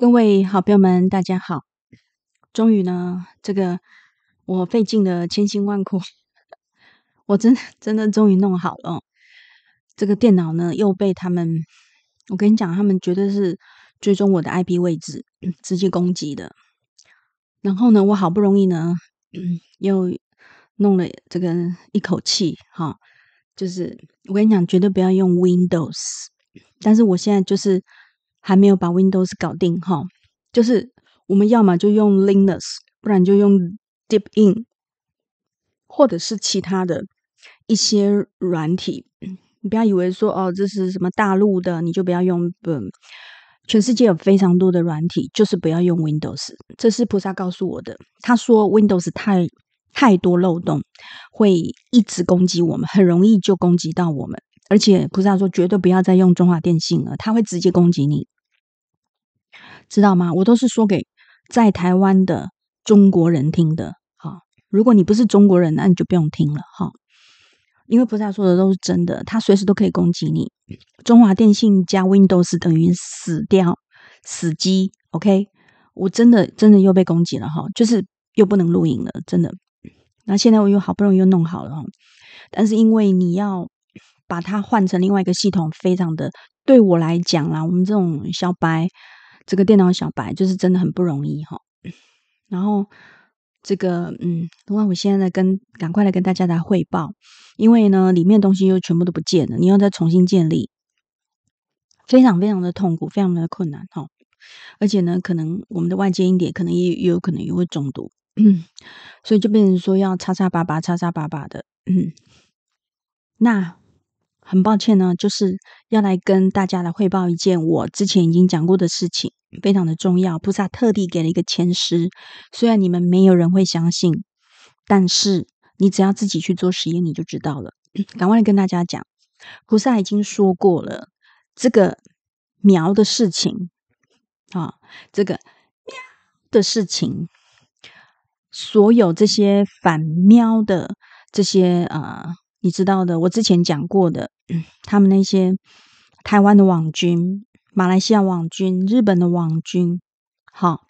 各位好朋友们，大家好！终于呢，这个我费尽了千辛万苦，我真真的终于弄好了。这个电脑呢，又被他们，我跟你讲，他们绝对是追踪我的 IP 位置，直接攻击的。然后呢，我好不容易呢，嗯，又弄了这个一口气，哈，就是我跟你讲，绝对不要用 Windows。但是我现在就是。还没有把 Windows 搞定哈，就是我们要么就用 Linux，不然就用 Deep In，或者是其他的一些软体。你不要以为说哦，这是什么大陆的，你就不要用。全世界有非常多的软体，就是不要用 Windows。这是菩萨告诉我的，他说 Windows 太太多漏洞，会一直攻击我们，很容易就攻击到我们。而且菩萨说，绝对不要再用中华电信了，他会直接攻击你，知道吗？我都是说给在台湾的中国人听的，好。如果你不是中国人，那你就不用听了，哈，因为菩萨说的都是真的，他随时都可以攻击你。中华电信加 Windows 等于死掉、死机。OK，我真的真的又被攻击了，哈，就是又不能录影了，真的。那现在我又好不容易又弄好了，哈。但是因为你要。把它换成另外一个系统，非常的对我来讲啦，我们这种小白，这个电脑小白就是真的很不容易哈。然后这个，嗯，那我现在跟，赶快来跟大家来汇报，因为呢，里面东西又全部都不见了，你要再重新建立，非常非常的痛苦，非常的困难哈。而且呢，可能我们的外界一点，可能也有可能也会中毒，所以就变成说要叉叉巴巴叉叉巴巴的，那。很抱歉呢，就是要来跟大家来汇报一件我之前已经讲过的事情，非常的重要。菩萨特地给了一个前师，虽然你们没有人会相信，但是你只要自己去做实验，你就知道了。赶快跟大家讲，菩萨已经说过了这个苗的事情啊，这个喵的事情，所有这些反喵的这些呃。你知道的，我之前讲过的，他们那些台湾的网军、马来西亚网军、日本的网军，好，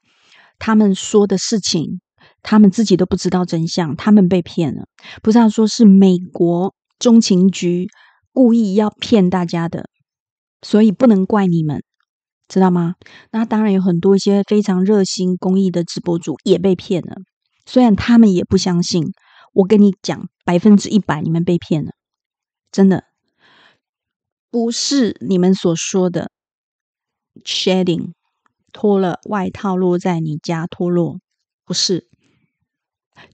他们说的事情，他们自己都不知道真相，他们被骗了。不道说，是美国中情局故意要骗大家的，所以不能怪你们，知道吗？那当然有很多一些非常热心公益的直播主也被骗了，虽然他们也不相信。我跟你讲，百分之一百，你们被骗了，真的不是你们所说的 “shedding” 脱了外套落在你家脱落，不是，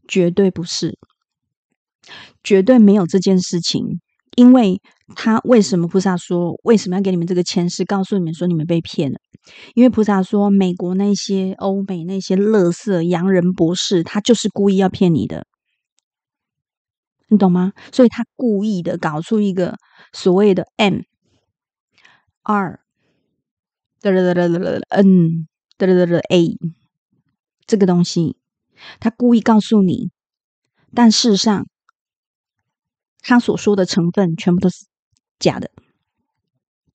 绝对不是，绝对没有这件事情。因为他为什么菩萨说为什么要给你们这个钱？是告诉你们说你们被骗了，因为菩萨说美国那些欧美那些乐色洋人博士，他就是故意要骗你的。你懂吗？所以他故意的搞出一个所谓的 M 二哒哒哒哒哒嗯哒哒哒哒 A 这个东西，他故意告诉你，但事实上他所说的成分全部都是假的，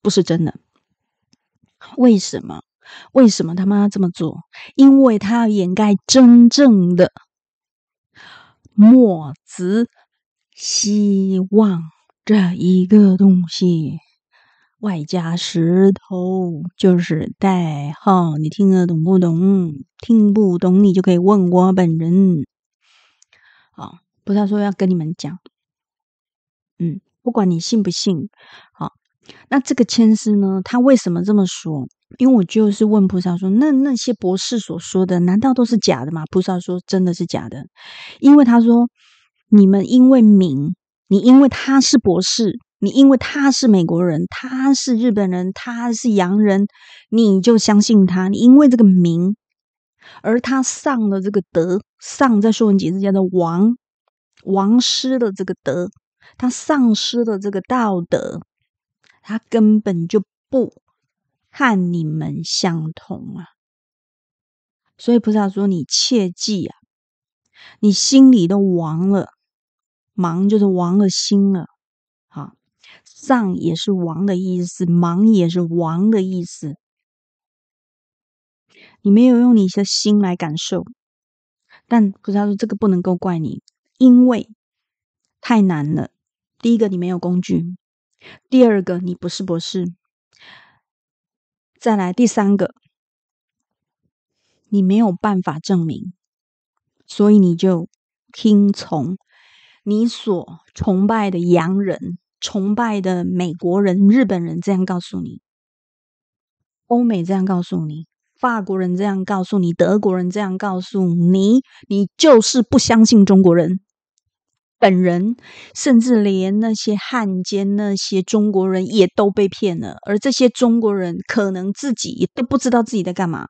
不是真的。为什么？为什么他妈这么做？因为他要掩盖真正的墨子。希望这一个东西，外加石头，就是代号。你听得懂不懂？听不懂，你就可以问我本人。好，菩萨说要跟你们讲。嗯，不管你信不信。好，那这个千师呢？他为什么这么说？因为我就是问菩萨说：“那那些博士所说的，难道都是假的吗？”菩萨说：“真的是假的。”因为他说。你们因为名，你因为他是博士，你因为他是美国人，他是日本人，他是洋人，你就相信他。你因为这个名，而他丧了这个德，丧在说文解字家的王王失了这个德，他丧失了这个道德，他根本就不和你们相同啊！所以菩萨说，你切记啊，你心里都亡了。忙就是王的心了，啊，丧也是王的意思，忙也是王的意思。你没有用你的心来感受，但可是他说这个不能够怪你，因为太难了。第一个，你没有工具；第二个，你不是博士；再来第三个，你没有办法证明，所以你就听从。你所崇拜的洋人、崇拜的美国人、日本人这样告诉你，欧美这样告诉你，法国人这样告诉你，德国人这样告诉你，你就是不相信中国人本人，甚至连那些汉奸、那些中国人也都被骗了，而这些中国人可能自己都不知道自己在干嘛。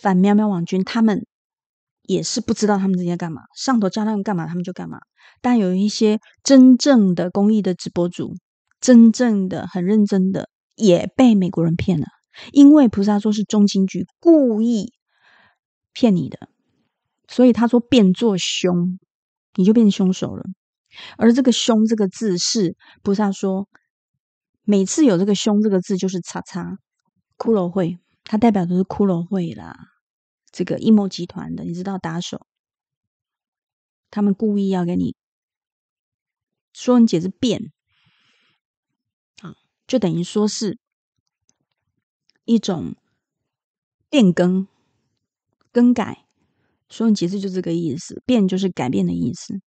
反喵喵网军他们。也是不知道他们之间干嘛，上头叫他们干嘛，他们就干嘛。但有一些真正的公益的直播主，真正的很认真的，也被美国人骗了。因为菩萨说是中情局故意骗你的，所以他说变做凶，你就变凶手了。而这个凶这个字是菩萨说，每次有这个凶这个字就是叉叉，骷髅会，它代表的是骷髅会啦。这个阴谋集团的，你知道打手，他们故意要跟你说你解释变，啊，就等于说是一种变更、更改。说你解释就这个意思，变就是改变的意思。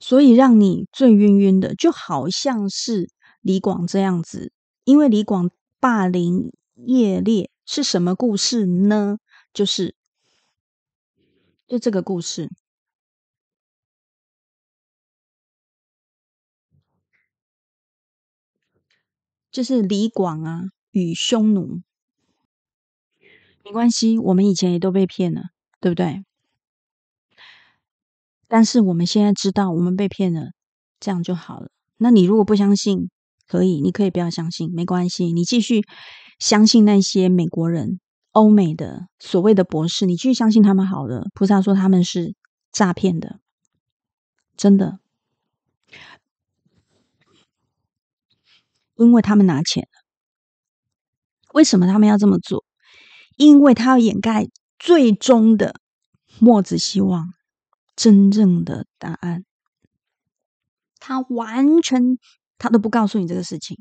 所以让你醉晕晕的，就好像是李广这样子，因为李广霸凌叶烈。是什么故事呢？就是，就这个故事，就是李广啊与匈奴。没关系，我们以前也都被骗了，对不对？但是我们现在知道我们被骗了，这样就好了。那你如果不相信，可以，你可以不要相信，没关系，你继续。相信那些美国人、欧美的所谓的博士，你去相信他们好了。菩萨说他们是诈骗的，真的，因为他们拿钱了。为什么他们要这么做？因为他要掩盖最终的墨子希望真正的答案。他完全他都不告诉你这个事情。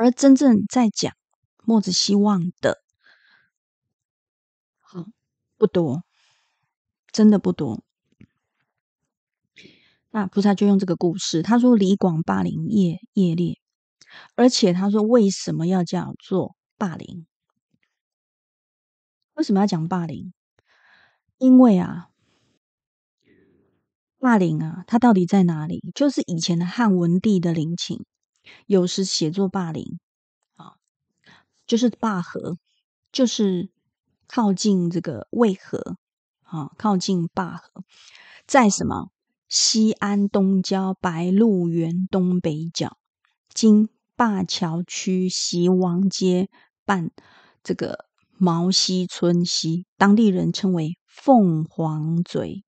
而真正在讲墨子希望的，好不多，真的不多。那菩萨就用这个故事，他说：“李广霸陵夜夜猎，而且他说为什么要叫做霸陵？为什么要讲霸陵？因为啊，霸陵啊，它到底在哪里？就是以前的汉文帝的陵寝。”有时写作“霸陵”，啊，就是霸河，就是靠近这个渭河，啊，靠近霸河，在什么西安东郊白鹿原东北角，金灞桥区西王街办这个毛西村西，当地人称为“凤凰嘴”。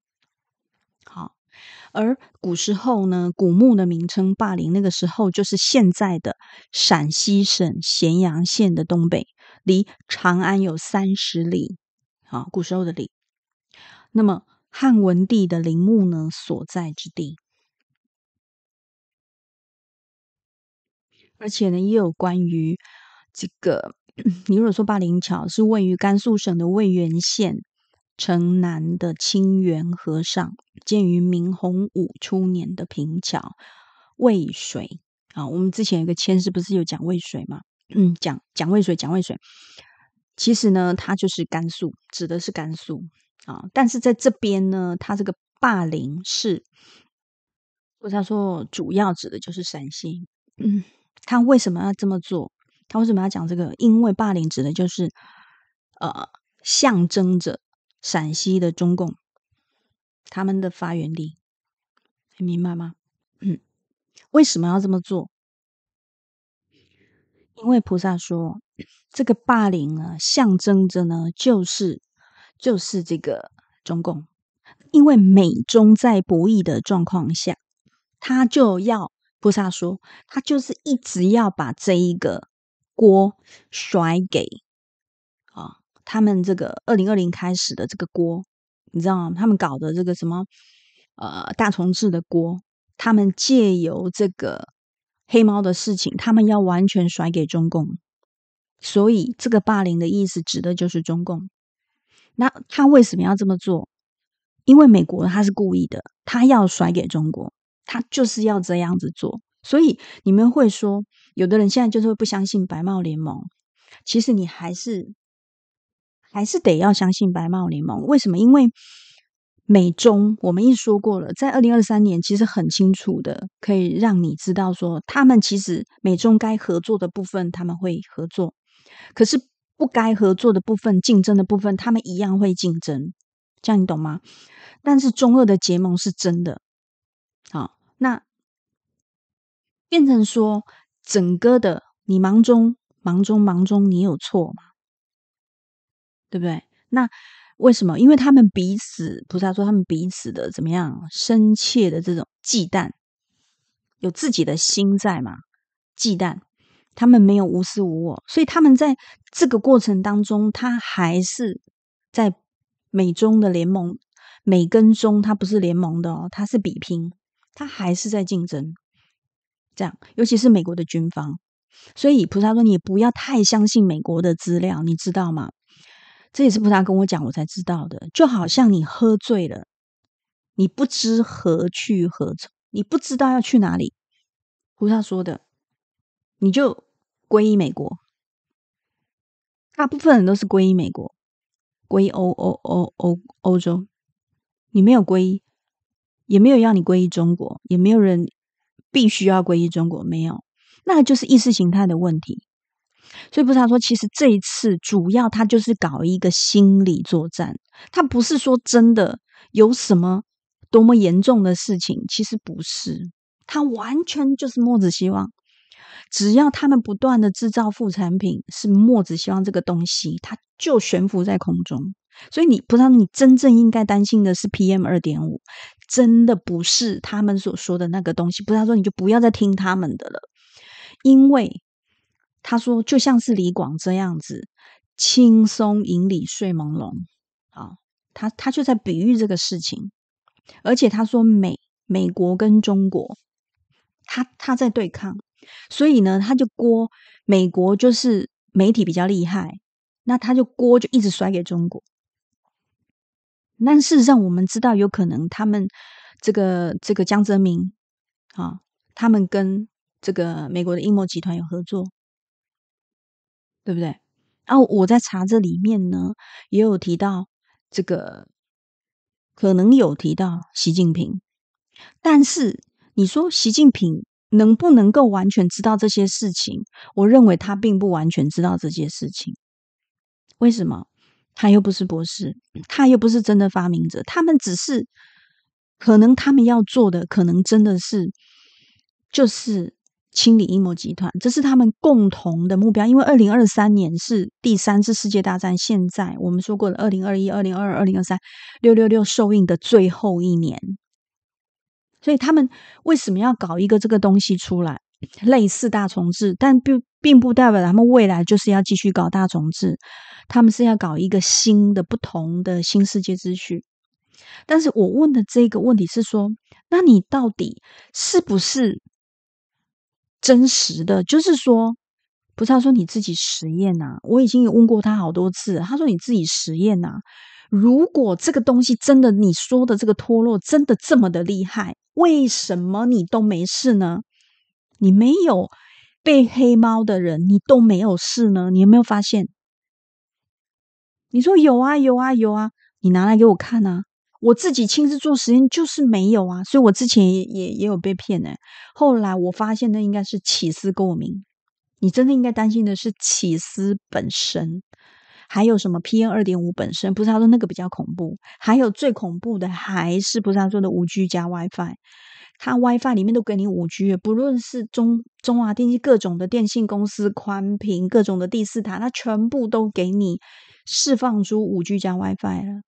而古时候呢，古墓的名称霸陵，那个时候就是现在的陕西省咸阳县的东北，离长安有三十里。啊，古时候的里。那么汉文帝的陵墓呢，所在之地，而且呢，也有关于这个，你如果说霸陵桥是位于甘肃省的渭源县。城南的清源和尚，建于明洪武初年的平桥渭水啊。我们之前有个前世，不是有讲渭水吗？嗯，讲讲渭水，讲渭水。其实呢，它就是甘肃，指的是甘肃啊。但是在这边呢，他这个霸陵是，我想他说主要指的就是陕西。嗯，他为什么要这么做？他为什么要讲这个？因为霸陵指的就是，呃，象征着。陕西的中共，他们的发源地，你明白吗？嗯，为什么要这么做？因为菩萨说，这个霸凌呢，象征着呢，就是就是这个中共，因为美中在博弈的状况下，他就要菩萨说，他就是一直要把这一个锅甩给。他们这个二零二零开始的这个锅，你知道吗？他们搞的这个什么呃大重置的锅，他们借由这个黑猫的事情，他们要完全甩给中共。所以这个霸凌的意思指的就是中共。那他为什么要这么做？因为美国他是故意的，他要甩给中国，他就是要这样子做。所以你们会说，有的人现在就是会不相信白帽联盟。其实你还是。还是得要相信白帽联盟，为什么？因为美中，我们已经说过了，在二零二三年其实很清楚的，可以让你知道说，他们其实美中该合作的部分他们会合作，可是不该合作的部分、竞争的部分，他们一样会竞争，这样你懂吗？但是中俄的结盟是真的，好，那变成说整个的你忙中忙中忙中，你有错吗？对不对？那为什么？因为他们彼此，菩萨说他们彼此的怎么样深切的这种忌惮，有自己的心在嘛？忌惮他们没有无私无我，所以他们在这个过程当中，他还是在美中的联盟，美跟中他不是联盟的哦，他是比拼，他还是在竞争。这样，尤其是美国的军方，所以菩萨说你不要太相信美国的资料，你知道吗？这也是菩萨跟我讲，我才知道的。就好像你喝醉了，你不知何去何从，你不知道要去哪里。菩萨说的，你就皈依美国。大部分人都是皈依美国，皈依欧欧欧欧欧洲。你没有皈依，也没有要你皈依中国，也没有人必须要皈依中国，没有，那就是意识形态的问题。所以不是他说，其实这一次主要他就是搞一个心理作战，他不是说真的有什么多么严重的事情，其实不是，他完全就是墨子希望，只要他们不断的制造副产品，是墨子希望这个东西它就悬浮在空中。所以你不知道你真正应该担心的是 PM 二点五，真的不是他们所说的那个东西。不是他说你就不要再听他们的了，因为。他说：“就像是李广这样子，轻松饮里睡朦胧。”啊，他他就在比喻这个事情，而且他说美美国跟中国，他他在对抗，所以呢，他就锅美国就是媒体比较厉害，那他就锅就一直甩给中国。但事实上，我们知道有可能他们这个这个江泽民啊，他们跟这个美国的阴谋集团有合作。对不对？啊，我在查这里面呢，也有提到这个，可能有提到习近平。但是你说习近平能不能够完全知道这些事情？我认为他并不完全知道这些事情。为什么？他又不是博士，他又不是真的发明者。他们只是可能他们要做的，可能真的是就是。清理阴谋集团，这是他们共同的目标。因为二零二三年是第三次世界大战，现在我们说过的二零二一、二零二二、二零二三，六六六受印的最后一年，所以他们为什么要搞一个这个东西出来？类似大重置，但并并不代表他们未来就是要继续搞大重置，他们是要搞一个新的、不同的新世界秩序。但是我问的这个问题是说，那你到底是不是？真实的就是说，不是他说你自己实验啊，我已经问过他好多次，他说你自己实验啊。如果这个东西真的你说的这个脱落真的这么的厉害，为什么你都没事呢？你没有被黑猫的人，你都没有事呢？你有没有发现？你说有啊有啊有啊，你拿来给我看啊！我自己亲自做实验，就是没有啊，所以我之前也也也有被骗呢。后来我发现，那应该是起司过敏。你真的应该担心的是起司本身，还有什么 PM 二点五本身。不是他说那个比较恐怖，还有最恐怖的还是不是他说的五 G 加 WiFi？它 WiFi 里面都给你五 G 不论是中中华电信各种的电信公司宽频，各种的第四塔，它全部都给你释放出五 G 加 WiFi 了。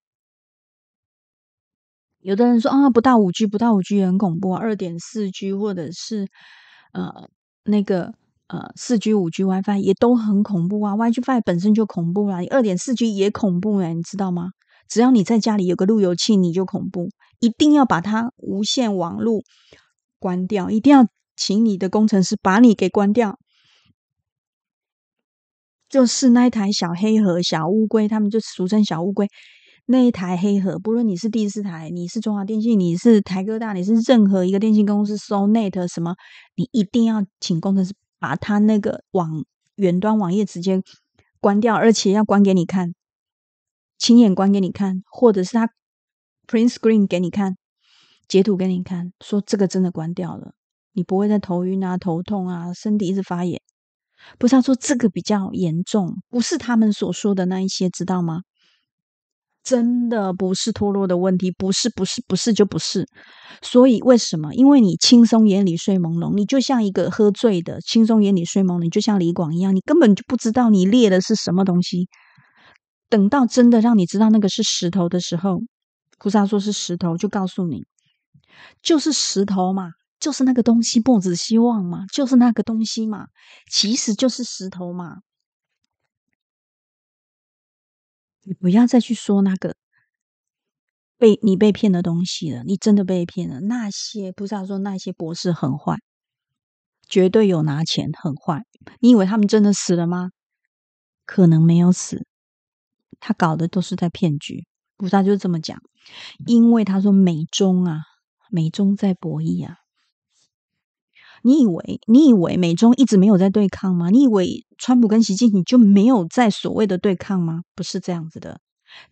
有的人说啊，不到五 G，不到五 G 也很恐怖啊。二点四 G 或者是呃那个呃四 G、五 G WiFi 也都很恐怖啊。WiFi 本身就恐怖啊，你二点四 G 也恐怖哎，你知道吗？只要你在家里有个路由器，你就恐怖。一定要把它无线网路关掉，一定要请你的工程师把你给关掉。就是那台小黑盒、小乌龟，他们就俗称小乌龟。那一台黑盒，不论你是第四台，你是中华电信，你是台哥大，你是任何一个电信公司，收 net 什么，你一定要请工程师把他那个网远端网页直接关掉，而且要关给你看，亲眼关给你看，或者是他 print screen 给你看，截图给你看，说这个真的关掉了，你不会再头晕啊、头痛啊、身体一直发炎。不是，他说这个比较严重，不是他们所说的那一些，知道吗？真的不是脱落的问题，不是，不是，不是就不是。所以为什么？因为你轻松眼里睡朦胧，你就像一个喝醉的；轻松眼里睡朦胧，你就像李广一样，你根本就不知道你裂的是什么东西。等到真的让你知道那个是石头的时候，菩萨说是石头，就告诉你，就是石头嘛，就是那个东西，不子希望嘛，就是那个东西嘛，其实就是石头嘛。你不要再去说那个被你被骗的东西了，你真的被骗了。那些菩萨说那些博士很坏，绝对有拿钱很坏。你以为他们真的死了吗？可能没有死，他搞的都是在骗局。菩萨就这么讲，因为他说美中啊，美中在博弈啊。你以为你以为美中一直没有在对抗吗？你以为川普跟习近平就没有在所谓的对抗吗？不是这样子的，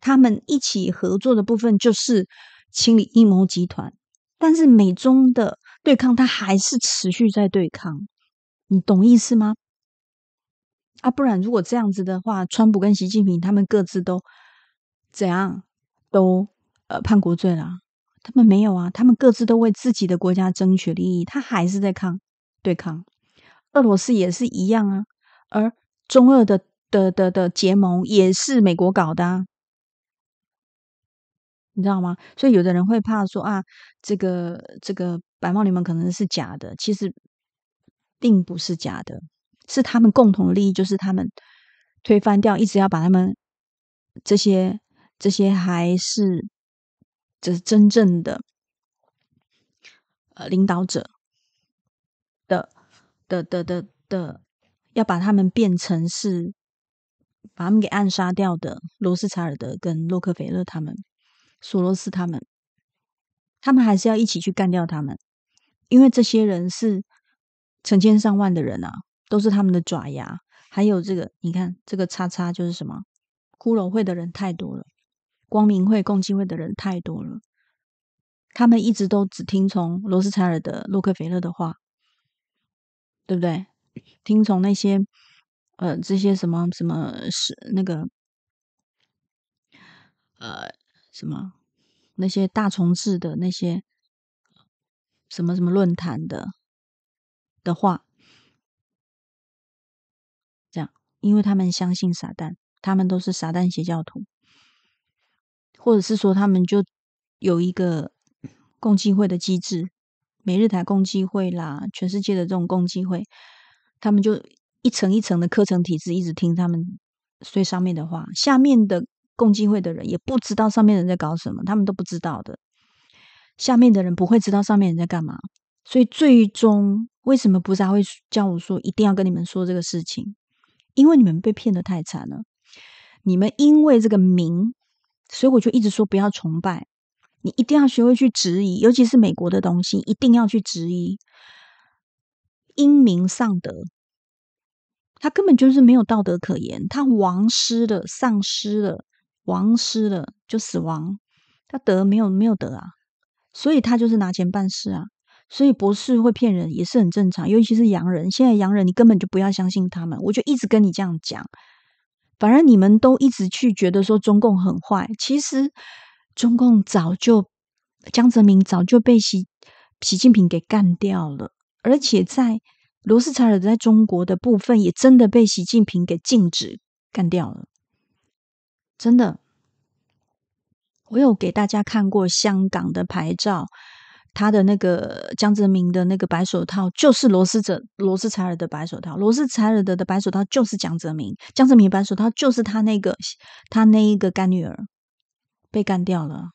他们一起合作的部分就是清理阴谋集团，但是美中的对抗，它还是持续在对抗。你懂意思吗？啊，不然如果这样子的话，川普跟习近平他们各自都怎样都呃叛国罪了。他们没有啊，他们各自都为自己的国家争取利益，他还是在抗对抗。俄罗斯也是一样啊，而中俄的的的的结盟也是美国搞的，啊，你知道吗？所以有的人会怕说啊，这个这个白帽联盟可能是假的，其实并不是假的，是他们共同利益，就是他们推翻掉，一直要把他们这些这些还是。这是真正的呃，领导者的的的的的要把他们变成是把他们给暗杀掉的罗斯柴尔德跟洛克菲勒他们，索罗斯他们，他们还是要一起去干掉他们，因为这些人是成千上万的人啊，都是他们的爪牙，还有这个，你看这个叉叉就是什么？骷髅会的人太多了。光明会、共济会的人太多了，他们一直都只听从罗斯柴尔德、洛克菲勒的话，对不对？听从那些呃，这些什么什么是那个呃什么那些大虫子的那些什么什么论坛的的话，这样，因为他们相信撒旦，他们都是撒旦邪教徒。或者是说，他们就有一个共济会的机制，每日台共济会啦，全世界的这种共济会，他们就一层一层的课程体制，一直听他们最上面的话，下面的共济会的人也不知道上面人在搞什么，他们都不知道的。下面的人不会知道上面人在干嘛，所以最终为什么菩萨会叫我说一定要跟你们说这个事情？因为你们被骗的太惨了，你们因为这个名。所以我就一直说不要崇拜，你一定要学会去质疑，尤其是美国的东西，一定要去质疑。英明尚德，他根本就是没有道德可言，他亡失了，丧失了，亡失了就死亡，他得没有没有得啊，所以他就是拿钱办事啊。所以博士会骗人也是很正常，尤其是洋人，现在洋人你根本就不要相信他们，我就一直跟你这样讲。反而你们都一直去觉得说中共很坏，其实中共早就江泽民早就被习习近平给干掉了，而且在罗斯柴尔德在中国的部分也真的被习近平给禁止干掉了，真的，我有给大家看过香港的牌照。他的那个江泽民的那个白手套，就是罗斯者罗斯柴尔德白手套，罗斯柴尔德的白手套就是江泽民，江泽民白手套就是他那个他那一个干女儿被干掉了，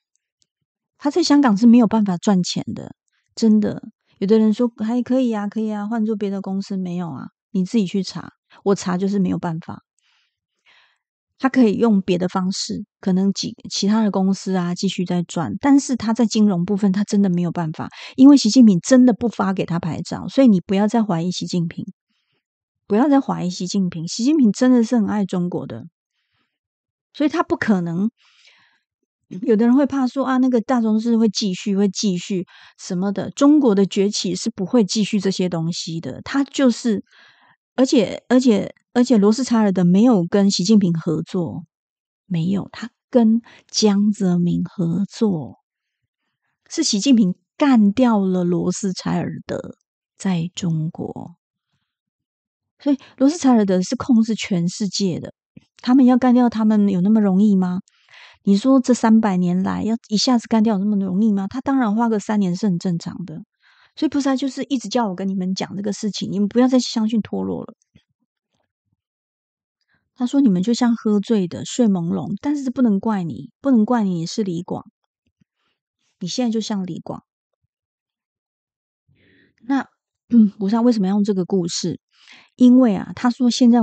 他在香港是没有办法赚钱的，真的。有的人说还可以啊，可以啊，换做别的公司没有啊，你自己去查，我查就是没有办法。他可以用别的方式，可能几其他的公司啊继续在赚，但是他在金融部分，他真的没有办法，因为习近平真的不发给他牌照，所以你不要再怀疑习近平，不要再怀疑习近平，习近平真的是很爱中国的，所以他不可能。有的人会怕说啊，那个大中师会继续会继续什么的，中国的崛起是不会继续这些东西的，他就是，而且而且。而且罗斯柴尔德没有跟习近平合作，没有他跟江泽民合作，是习近平干掉了罗斯柴尔德在中国，所以罗斯柴尔德是控制全世界的，他们要干掉他们有那么容易吗？你说这三百年来要一下子干掉有那么容易吗？他当然花个三年是很正常的，所以菩萨就是一直叫我跟你们讲这个事情，你们不要再相信脱落了。他说：“你们就像喝醉的、睡朦胧，但是这不能怪你，不能怪你，你是李广，你现在就像李广。那嗯，菩萨为什么要用这个故事？因为啊，他说现在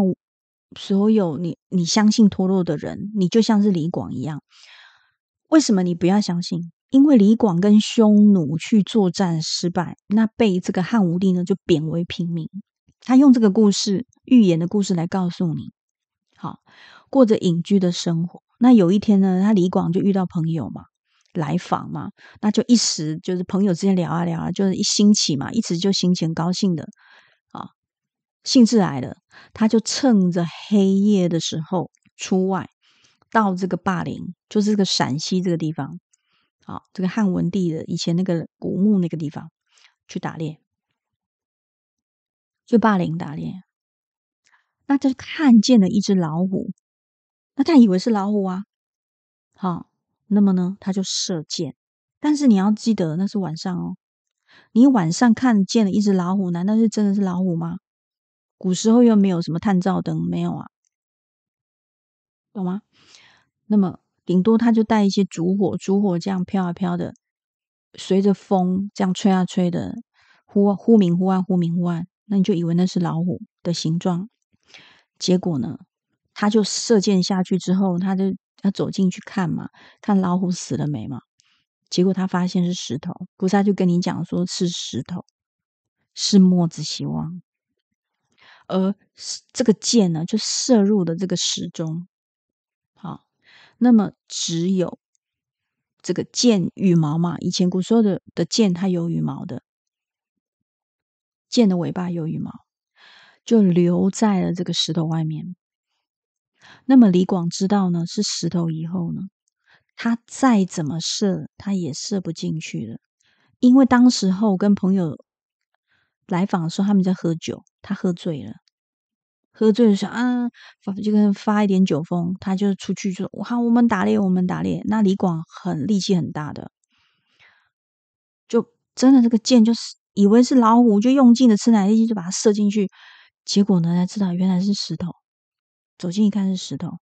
所有你你相信脱落的人，你就像是李广一样。为什么你不要相信？因为李广跟匈奴去作战失败，那被这个汉武帝呢就贬为平民。他用这个故事、寓言的故事来告诉你。”好，过着隐居的生活。那有一天呢，他李广就遇到朋友嘛，来访嘛，那就一时就是朋友之间聊啊聊啊，就是一兴起嘛，一时就心情高兴的啊，兴致来了，他就趁着黑夜的时候出外到这个霸陵，就是这个陕西这个地方，好，这个汉文帝的以前那个古墓那个地方去打猎，去霸陵打猎。那就看见了一只老虎，那他以为是老虎啊。好，那么呢，他就射箭。但是你要记得，那是晚上哦。你晚上看见了一只老虎，难道是真的是老虎吗？古时候又没有什么探照灯，没有啊，懂吗？那么顶多他就带一些烛火，烛火这样飘啊飘的，随着风这样吹啊吹的，忽忽明忽暗，忽明忽暗，那你就以为那是老虎的形状。结果呢，他就射箭下去之后，他就要走进去看嘛，看老虎死了没嘛？结果他发现是石头，菩萨就跟你讲说，是石头，是墨子希望，而这个箭呢，就射入的这个石中。好，那么只有这个箭羽毛嘛？以前古时候的的箭，它有羽毛的，箭的尾巴有羽毛。就留在了这个石头外面。那么李广知道呢是石头以后呢，他再怎么射，他也射不进去了。因为当时候跟朋友来访的时候，他们在喝酒，他喝醉了，喝醉了想啊，就跟发一点酒疯，他就出去说：“我喊我们打猎，我们打猎。”那李广很力气很大的，就真的这个箭就是以为是老虎，就用尽了吃奶力气就把它射进去。结果呢？他知道原来是石头，走近一看是石头。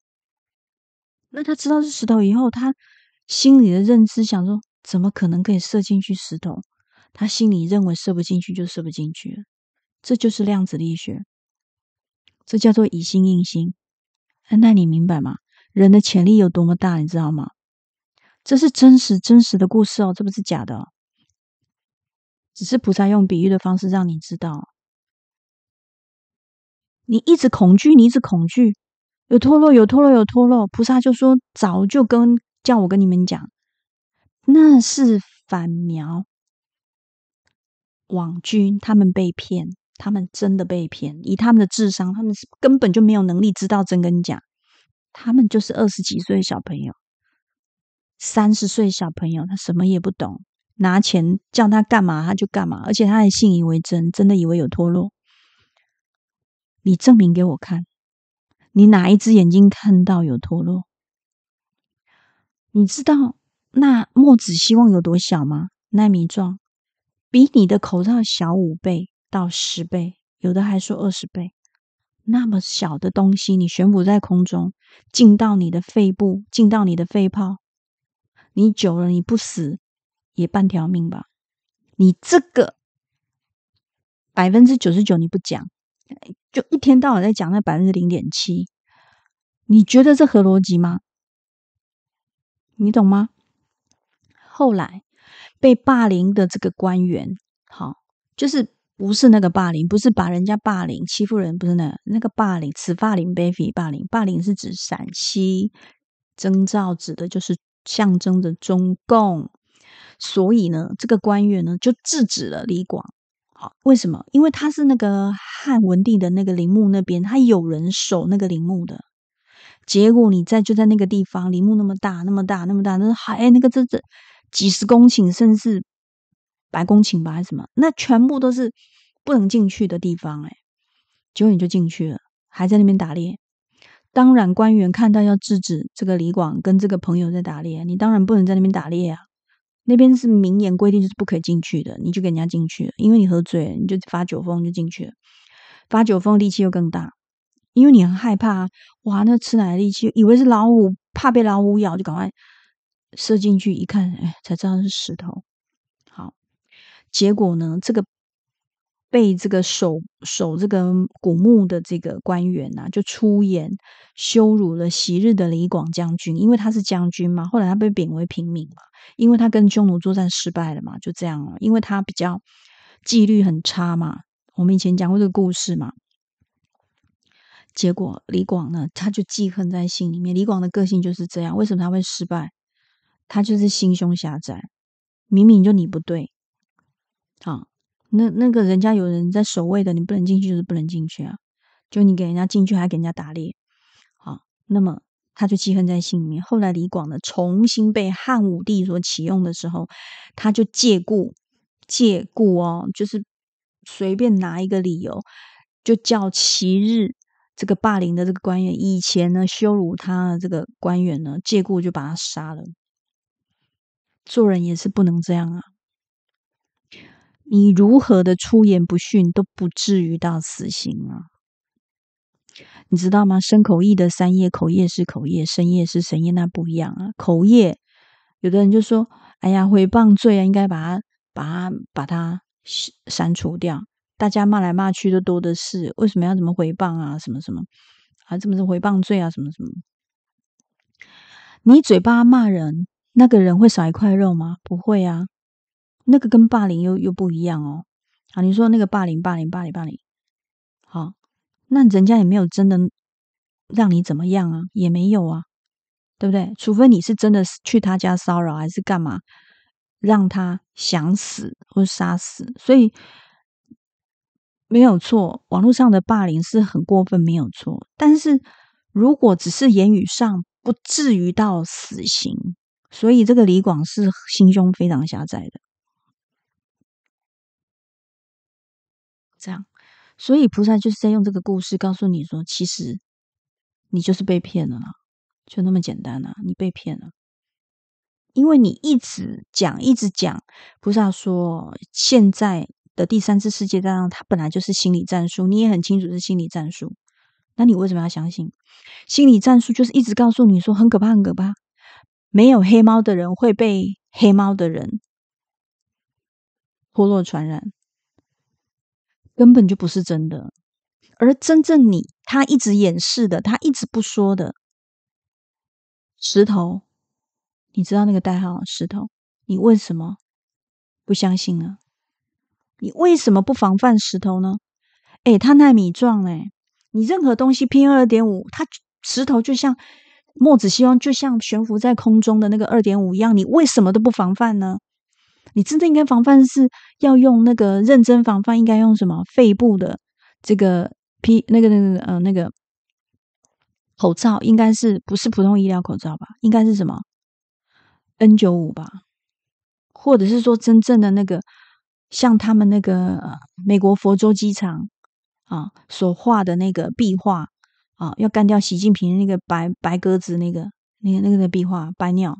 那他知道是石头以后，他心里的认知想说：怎么可能可以射进去石头？他心里认为射不进去就射不进去这就是量子力学，这叫做以心应心。那，那你明白吗？人的潜力有多么大，你知道吗？这是真实真实的故事哦，这不是假的。只是菩萨用比喻的方式让你知道。你一直恐惧，你一直恐惧，有脱落，有脱落，有脱落。菩萨就说：“早就跟叫我跟你们讲，那是反苗网军，他们被骗，他们真的被骗。以他们的智商，他们根本就没有能力知道真跟假。他们就是二十几岁小朋友，三十岁小朋友，他什么也不懂，拿钱叫他干嘛他就干嘛，而且他还信以为真，真的以为有脱落。”你证明给我看，你哪一只眼睛看到有脱落？你知道那墨子希望有多小吗？纳米状，比你的口罩小五倍到十倍，有的还说二十倍。那么小的东西，你悬浮在空中，进到你的肺部，进到你的肺泡，你久了你不死也半条命吧？你这个百分之九十九你不讲。就一天到晚在讲那百分之零点七，你觉得这合逻辑吗？你懂吗？后来被霸凌的这个官员，好，就是不是那个霸凌，不是把人家霸凌欺负人，不是那那个霸凌，此霸凌非彼霸凌，霸凌是指陕西征兆，指的就是象征着中共，所以呢，这个官员呢就制止了李广。为什么？因为他是那个汉文帝的那个陵墓那边，他有人守那个陵墓的。结果你在就在那个地方，陵墓那么大，那么大，那么大，那还那个这这几十公顷，甚至百公顷吧，还是什么？那全部都是不能进去的地方。哎，结果你就进去了，还在那边打猎。当然，官员看到要制止这个李广跟这个朋友在打猎，你当然不能在那边打猎啊。那边是明言规定，就是不可以进去的。你就给人家进去了，因为你喝醉，你就发酒疯，就进去了。发酒疯力气又更大，因为你很害怕。哇，那吃奶的力气，以为是老虎，怕被老虎咬，就赶快射进去。一看，哎，才知道是石头。好，结果呢，这个。被这个守守这个古墓的这个官员呐，就出演羞辱了昔日的李广将军，因为他是将军嘛，后来他被贬为平民嘛，因为他跟匈奴作战失败了嘛，就这样，因为他比较纪律很差嘛，我们以前讲过这个故事嘛。结果李广呢，他就记恨在心里面。李广的个性就是这样，为什么他会失败？他就是心胸狭窄，明明就你不对，啊。那那个人家有人在守卫的，你不能进去就是不能进去啊！就你给人家进去还给人家打猎，好，那么他就记恨在心里面。后来李广呢重新被汉武帝所启用的时候，他就借故借故哦，就是随便拿一个理由，就叫其日这个霸凌的这个官员，以前呢羞辱他的这个官员呢，借故就把他杀了。做人也是不能这样啊！你如何的出言不逊都不至于到死刑啊？你知道吗？生口业的三业，口业是口业，生业是身业，那不一样啊。口业有的人就说：“哎呀，回谤罪啊，应该把它把它把它删除掉。”大家骂来骂去的多的是，为什么要怎么回谤啊？什么什么啊？怎么是回谤罪啊？什么什么？你嘴巴骂人，那个人会少一块肉吗？不会啊。那个跟霸凌又又不一样哦，啊，你说那个霸凌霸凌霸凌霸凌，好，那人家也没有真的让你怎么样啊，也没有啊，对不对？除非你是真的去他家骚扰，还是干嘛让他想死或杀死，所以没有错，网络上的霸凌是很过分，没有错。但是如果只是言语上，不至于到死刑，所以这个李广是心胸非常狭窄的。这样，所以菩萨就是在用这个故事告诉你说，其实你就是被骗了，就那么简单呐！你被骗了，因为你一直讲，一直讲。菩萨说，现在的第三次世界大战，它本来就是心理战术，你也很清楚是心理战术。那你为什么要相信？心理战术就是一直告诉你说很可怕，很可怕！没有黑猫的人会被黑猫的人脱落传染。根本就不是真的，而真正你他一直掩饰的，他一直不说的石头，你知道那个代号石头。你为什么不相信呢？你为什么不防范石头呢？哎，它纳米状哎，你任何东西 p 二点五，它石头就像墨子希望，就像悬浮在空中的那个二点五一样，你为什么都不防范呢？你真正应该防范，是要用那个认真防范，应该用什么？肺部的这个 P 那个那个呃那个口罩，应该是不是普通医疗口罩吧？应该是什么 N 九五吧？或者是说真正的那个像他们那个美国佛州机场啊所画的那个壁画啊，要干掉习近平那个白白鸽子，那个那个那个的壁画白鸟，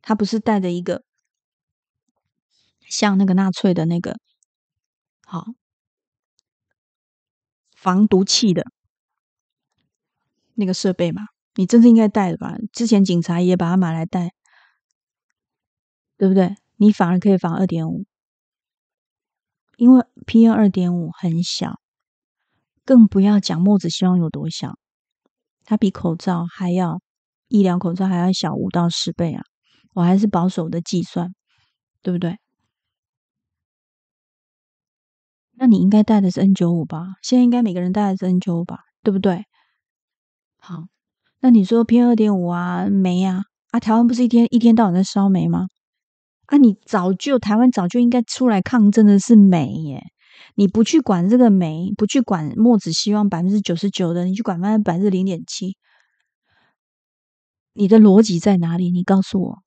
它不是带着一个。像那个纳粹的那个，好防毒气的那个设备嘛，你真是应该带的吧？之前警察也把它买来带，对不对？你反而可以防二点五，因为 PM 二点五很小，更不要讲墨子希望有多小，它比口罩还要医疗口罩还要小五到十倍啊！我还是保守的计算，对不对？那你应该戴的是 N 九五吧？现在应该每个人戴的是 N 九吧，对不对？好，那你说 P 二点五啊？煤啊？啊，台湾不是一天一天到晚在烧煤吗？啊，你早就台湾早就应该出来抗争的是煤耶！你不去管这个煤，不去管墨子希望百分之九十九的，你去管百分之零点七，你的逻辑在哪里？你告诉我，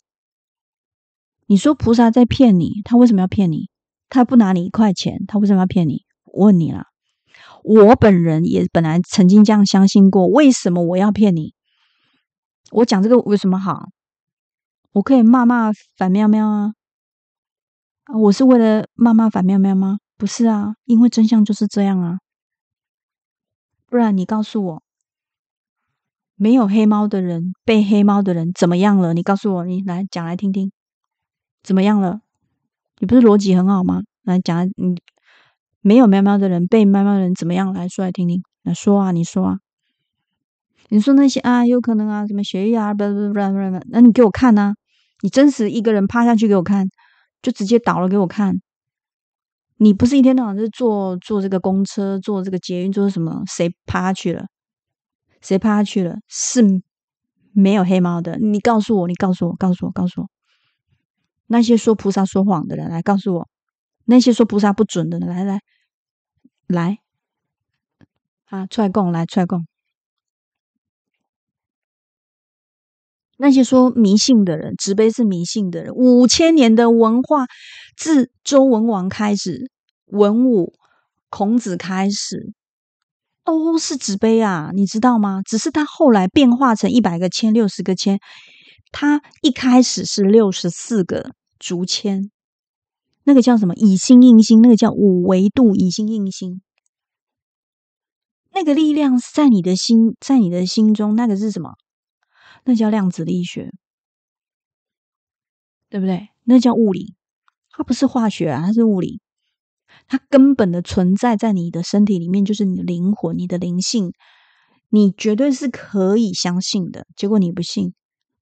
你说菩萨在骗你，他为什么要骗你？他不拿你一块钱，他为什么要骗你？我问你啦，我本人也本来曾经这样相信过，为什么我要骗你？我讲这个为什么好？我可以骂骂反喵喵啊！我是为了骂骂反喵喵吗？不是啊，因为真相就是这样啊。不然你告诉我，没有黑猫的人被黑猫的人怎么样了？你告诉我，你来讲来听听，怎么样了？你不是逻辑很好吗？来讲，你没有喵喵的人被喵喵人怎么样来说来听听？来说啊，你说啊，你说那些啊，有可能啊，什么协议啊，不不不不不，那你给我看呐，你真实一个人趴下去给我看，就直接倒了给我看。你不是一天到晚是坐坐这个公车，坐这个捷运，坐什么？谁趴下去了？谁趴下去了？是没有黑猫的？你告诉我，你告诉我，告诉我，告诉我。那些说菩萨说谎的人，来告诉我；那些说菩萨不准的，来来来，啊，踹供来踹供。那些说迷信的人，慈悲是迷信的人。五千年的文化，自周文王开始，文武孔子开始，都是纸杯啊，你知道吗？只是他后来变化成一百个签，六十个签。它一开始是六十四个竹签，那个叫什么？以心应心，那个叫五维度以心应心。那个力量在你的心，在你的心中，那个是什么？那叫量子力学，对不对？那叫物理，它不是化学啊，它是物理。它根本的存在在你的身体里面，就是你的灵魂、你的灵性，你绝对是可以相信的。结果你不信。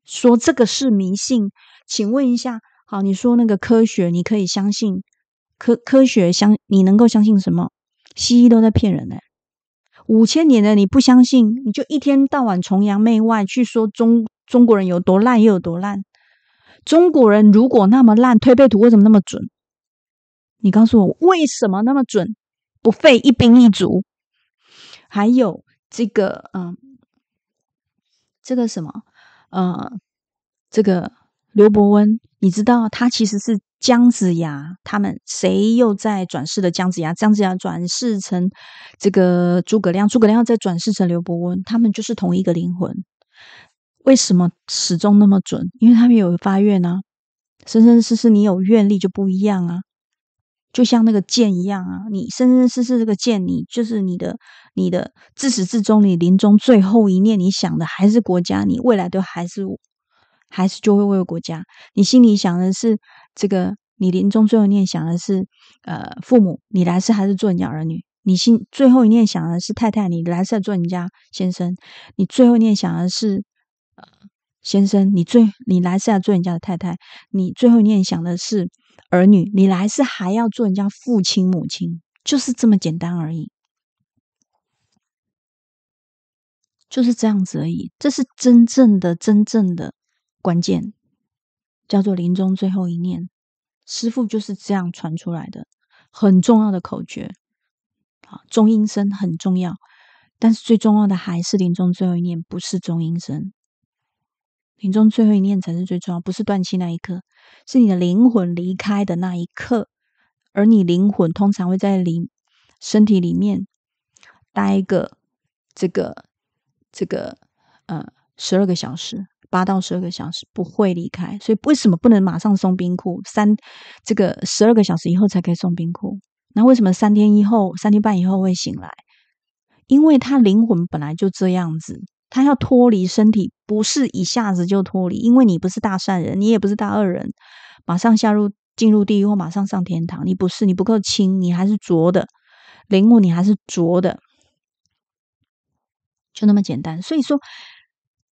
说这个是迷信，请问一下，好，你说那个科学，你可以相信科科学相，你能够相信什么？西医都在骗人呢，五千年的你不相信，你就一天到晚崇洋媚外，去说中中国人有多烂又有多烂。中国人如果那么烂，推背图为什么那么准？你告诉我为什么那么准？不费一兵一卒。还有这个，嗯，这个什么？呃，这个刘伯温，你知道他其实是姜子牙，他们谁又在转世的姜子牙？姜子牙转世成这个诸葛亮，诸葛亮再转世成刘伯温，他们就是同一个灵魂。为什么始终那么准？因为他们有发愿啊，生生世世你有愿力就不一样啊。就像那个剑一样啊，你生生世世这个剑，你就是你的、你的自始至终，你临终最后一念，你想的还是国家，你未来都还是，还是就会为国家。你心里想的是这个，你临终最后念想的是呃父母，你来世还是做人家儿女？你心最后一念想的是太太，你来世做人家先生？你最后念想的是呃先生，你最你来世要做人家的太太？你最后念想的是？儿女，你来世还要做人家父亲母亲，就是这么简单而已，就是这样子而已。这是真正的真正的关键，叫做临终最后一念。师傅就是这样传出来的，很重要的口诀。啊，中阴身很重要，但是最重要的还是临终最后一念，不是中阴身。临终最后一念才是最重要，不是断气那一刻，是你的灵魂离开的那一刻。而你灵魂通常会在灵身体里面待个这个这个呃十二个小时，八到十二个小时不会离开。所以为什么不能马上送冰库？三这个十二个小时以后才可以送冰库。那为什么三天以后、三天半以后会醒来？因为他灵魂本来就这样子。他要脱离身体，不是一下子就脱离，因为你不是大善人，你也不是大恶人，马上下入进入地狱或马上上天堂，你不是，你不够轻，你还是浊的，灵木，你还是浊的，就那么简单。所以说，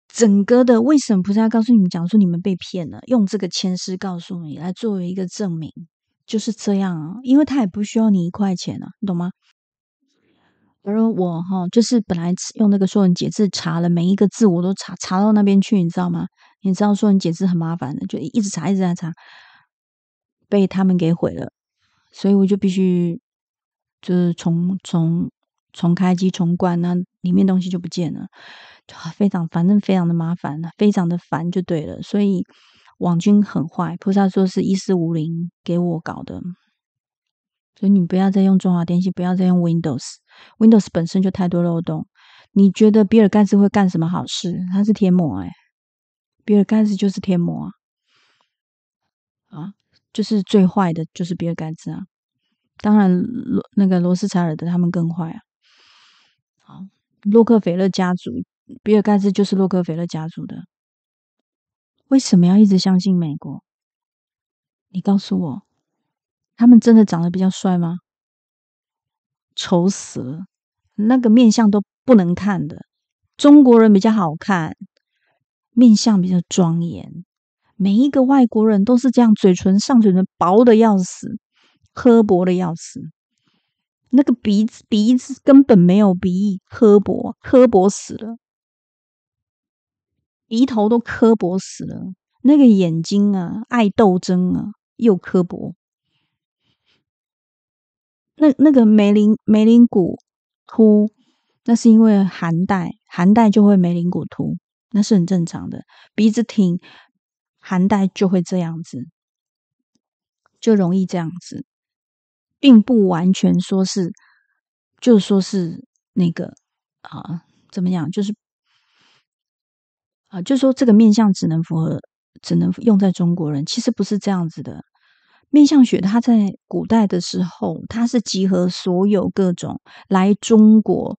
整个的为什么菩萨要告诉你们讲说你们被骗了，用这个牵丝告诉你来作为一个证明，就是这样啊，因为他也不需要你一块钱啊，你懂吗？他说我哈，就是本来用那个说人解字查了每一个字，我都查查到那边去，你知道吗？你知道说人解字很麻烦的，就一直查一直在查，被他们给毁了，所以我就必须就是重重重开机重关，那里面东西就不见了，非常反正非常的麻烦，非常的烦就对了。所以网军很坏，菩萨说是一四五零给我搞的，所以你不要再用中华电信，不要再用 Windows。Windows 本身就太多漏洞，你觉得比尔盖茨会干什么好事？他是贴膜哎，比尔盖茨就是贴膜啊，啊，就是最坏的，就是比尔盖茨啊。当然罗那个罗斯柴尔德他们更坏啊。好，洛克菲勒家族，比尔盖茨就是洛克菲勒家族的。为什么要一直相信美国？你告诉我，他们真的长得比较帅吗？丑死了！那个面相都不能看的，中国人比较好看，面相比较庄严。每一个外国人都是这样，嘴唇上嘴唇薄的要死，刻薄的要死。那个鼻子鼻子根本没有鼻翼，刻薄刻薄死了，鼻头都磕薄死了。那个眼睛啊，爱斗争啊，又刻薄。那那个眉林眉林骨突，那是因为寒带，寒带就会眉林骨突，那是很正常的。鼻子挺，寒带就会这样子，就容易这样子，并不完全说是，就说是那个啊，怎么样？就是啊，就说这个面相只能符合，只能用在中国人，其实不是这样子的。面向学，它在古代的时候，它是集合所有各种来中国、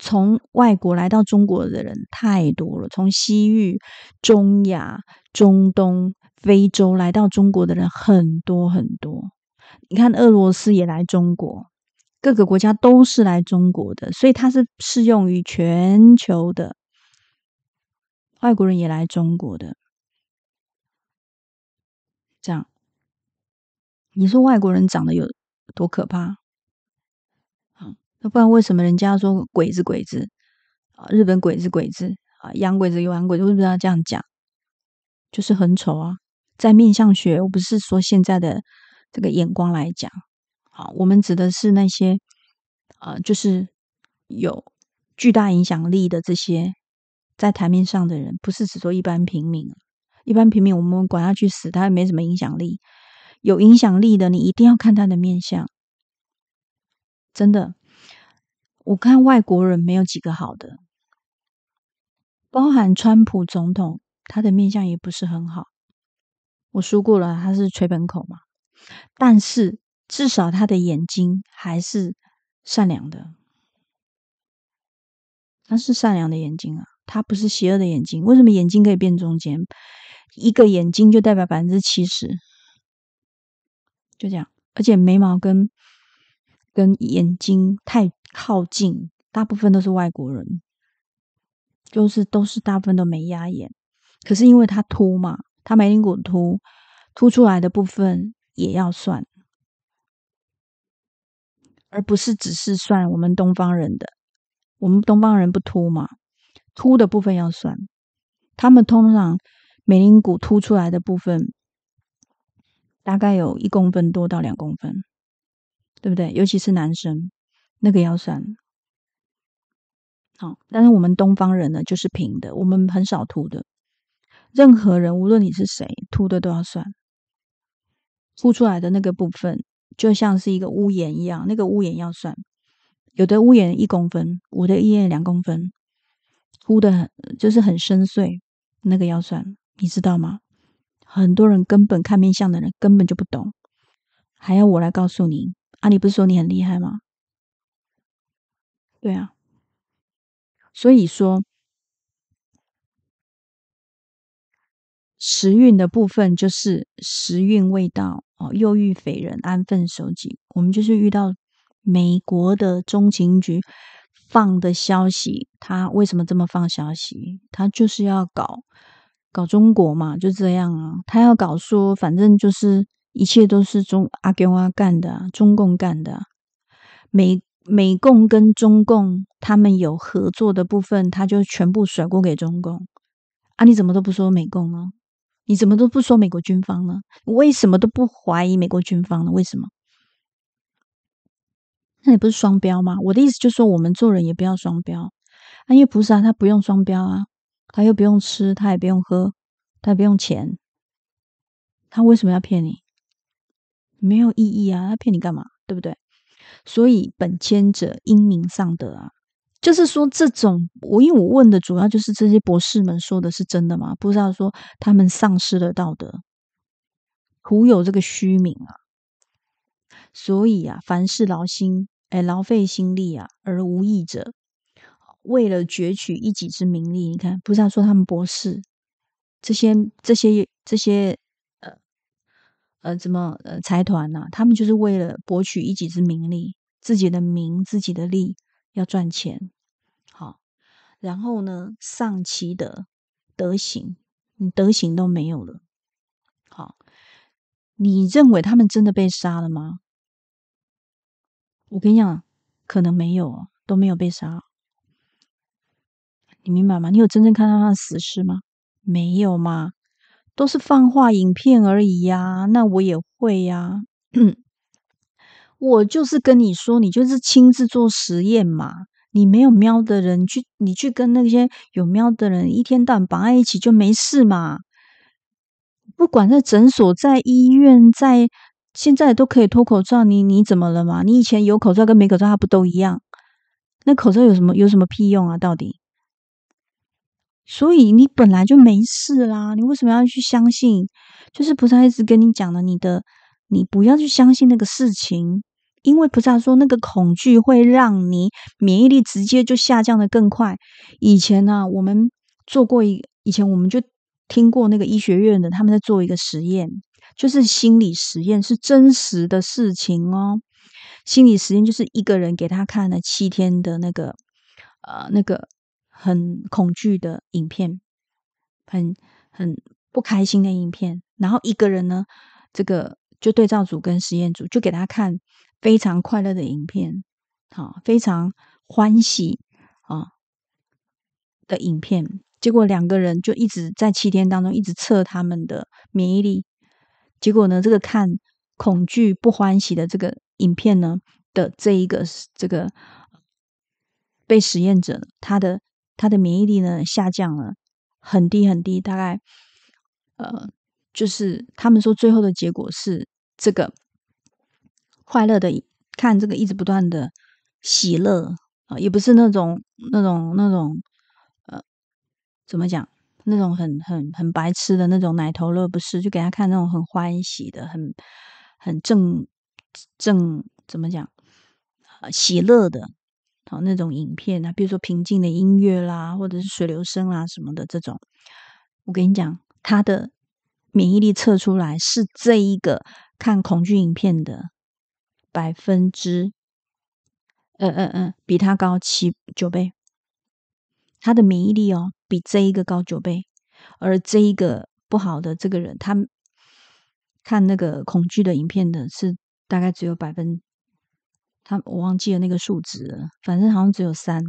从外国来到中国的人太多了。从西域、中亚、中东、非洲来到中国的人很多很多。你看，俄罗斯也来中国，各个国家都是来中国的，所以它是适用于全球的。外国人也来中国的。你说外国人长得有多可怕？啊，不然为什么人家说鬼子鬼子啊，日本鬼子鬼子啊，洋鬼子洋鬼子，为什么要这样讲？就是很丑啊，在面相学，我不是说现在的这个眼光来讲，好，我们指的是那些啊，就是有巨大影响力的这些在台面上的人，不是只说一般平民，一般平民我们管他去死，他没什么影响力。有影响力的，你一定要看他的面相。真的，我看外国人没有几个好的，包含川普总统，他的面相也不是很好。我说过了，他是吹本口嘛，但是至少他的眼睛还是善良的。他是善良的眼睛啊，他不是邪恶的眼睛。为什么眼睛可以变中间？一个眼睛就代表百分之七十。就这样，而且眉毛跟跟眼睛太靠近，大部分都是外国人，就是都是大部分都没压眼。可是因为他秃嘛，他眉棱骨秃凸出来的部分也要算，而不是只是算我们东方人的。我们东方人不秃嘛，秃的部分要算。他们通常眉棱骨凸出来的部分。大概有一公分多到两公分，对不对？尤其是男生，那个要算。好，但是我们东方人呢，就是平的，我们很少秃的。任何人，无论你是谁，秃的都要算。凸出来的那个部分，就像是一个屋檐一样，那个屋檐要算。有的屋檐一公分，我的屋檐两公分，凸的很，就是很深邃，那个要算，你知道吗？很多人根本看面相的人根本就不懂，还要我来告诉你啊？你不是说你很厉害吗？对啊，所以说时运的部分就是时运未到哦，又遇匪人，安分守己。我们就是遇到美国的中情局放的消息，他为什么这么放消息？他就是要搞。搞中国嘛，就这样啊！他要搞说，反正就是一切都是中阿 Q 啊干的，中共干的。美美共跟中共他们有合作的部分，他就全部甩锅给中共。啊，你怎么都不说美共呢？你怎么都不说美国军方呢？为什么都不怀疑美国军方呢？为什么？那你不是双标吗？我的意思就是说，我们做人也不要双标啊！因为菩萨他不用双标啊。他又不用吃，他也不用喝，他也不用钱，他为什么要骗你？没有意义啊！他骗你干嘛？对不对？所以本谦者英明上德啊，就是说这种我因为我问的主要就是这些博士们说的是真的吗？不知道说他们丧失了道德，徒有这个虚名啊。所以啊，凡事劳心，哎，劳费心力啊，而无益者。为了攫取一己之名利，你看，不是说他们博士这些、这些、这些，呃呃，怎么呃财团呐？他们就是为了博取一己之名利，自己的名，自己的利，要赚钱。好，然后呢，上期的德行，你德行都没有了。好，你认为他们真的被杀了吗？我跟你讲，可能没有，都没有被杀。你明白吗？你有真正看到他的死尸吗？没有吗？都是放话影片而已呀。那我也会呀。我就是跟你说，你就是亲自做实验嘛。你没有喵的人去，你去跟那些有喵的人一天到晚绑在一起就没事嘛。不管在诊所、在医院、在现在都可以脱口罩，你你怎么了嘛？你以前有口罩跟没口罩，它不都一样？那口罩有什么有什么屁用啊？到底？所以你本来就没事啦，你为什么要去相信？就是菩萨一直跟你讲的，你的你不要去相信那个事情，因为菩萨说那个恐惧会让你免疫力直接就下降的更快。以前呢，我们做过一，以前我们就听过那个医学院的他们在做一个实验，就是心理实验，是真实的事情哦。心理实验就是一个人给他看了七天的那个呃那个。很恐惧的影片，很很不开心的影片。然后一个人呢，这个就对照组跟实验组就给他看非常快乐的影片，好，非常欢喜啊的影片。结果两个人就一直在七天当中一直测他们的免疫力。结果呢，这个看恐惧不欢喜的这个影片呢的这一个这个被实验者他的。他的免疫力呢下降了，很低很低，大概，呃，就是他们说最后的结果是这个快乐的看这个一直不断的喜乐啊，也不是那种那种那种呃，怎么讲，那种很很很白痴的那种奶头乐，不是，就给他看那种很欢喜的，很很正正怎么讲啊喜乐的。啊，那种影片啊，比如说平静的音乐啦，或者是水流声啦什么的这种，我跟你讲，他的免疫力测出来是这一个看恐惧影片的百分之，嗯嗯嗯，比他高七九倍，他的免疫力哦比这一个高九倍，而这一个不好的这个人，他看那个恐惧的影片的是大概只有百分。他我忘记了那个数值，反正好像只有三，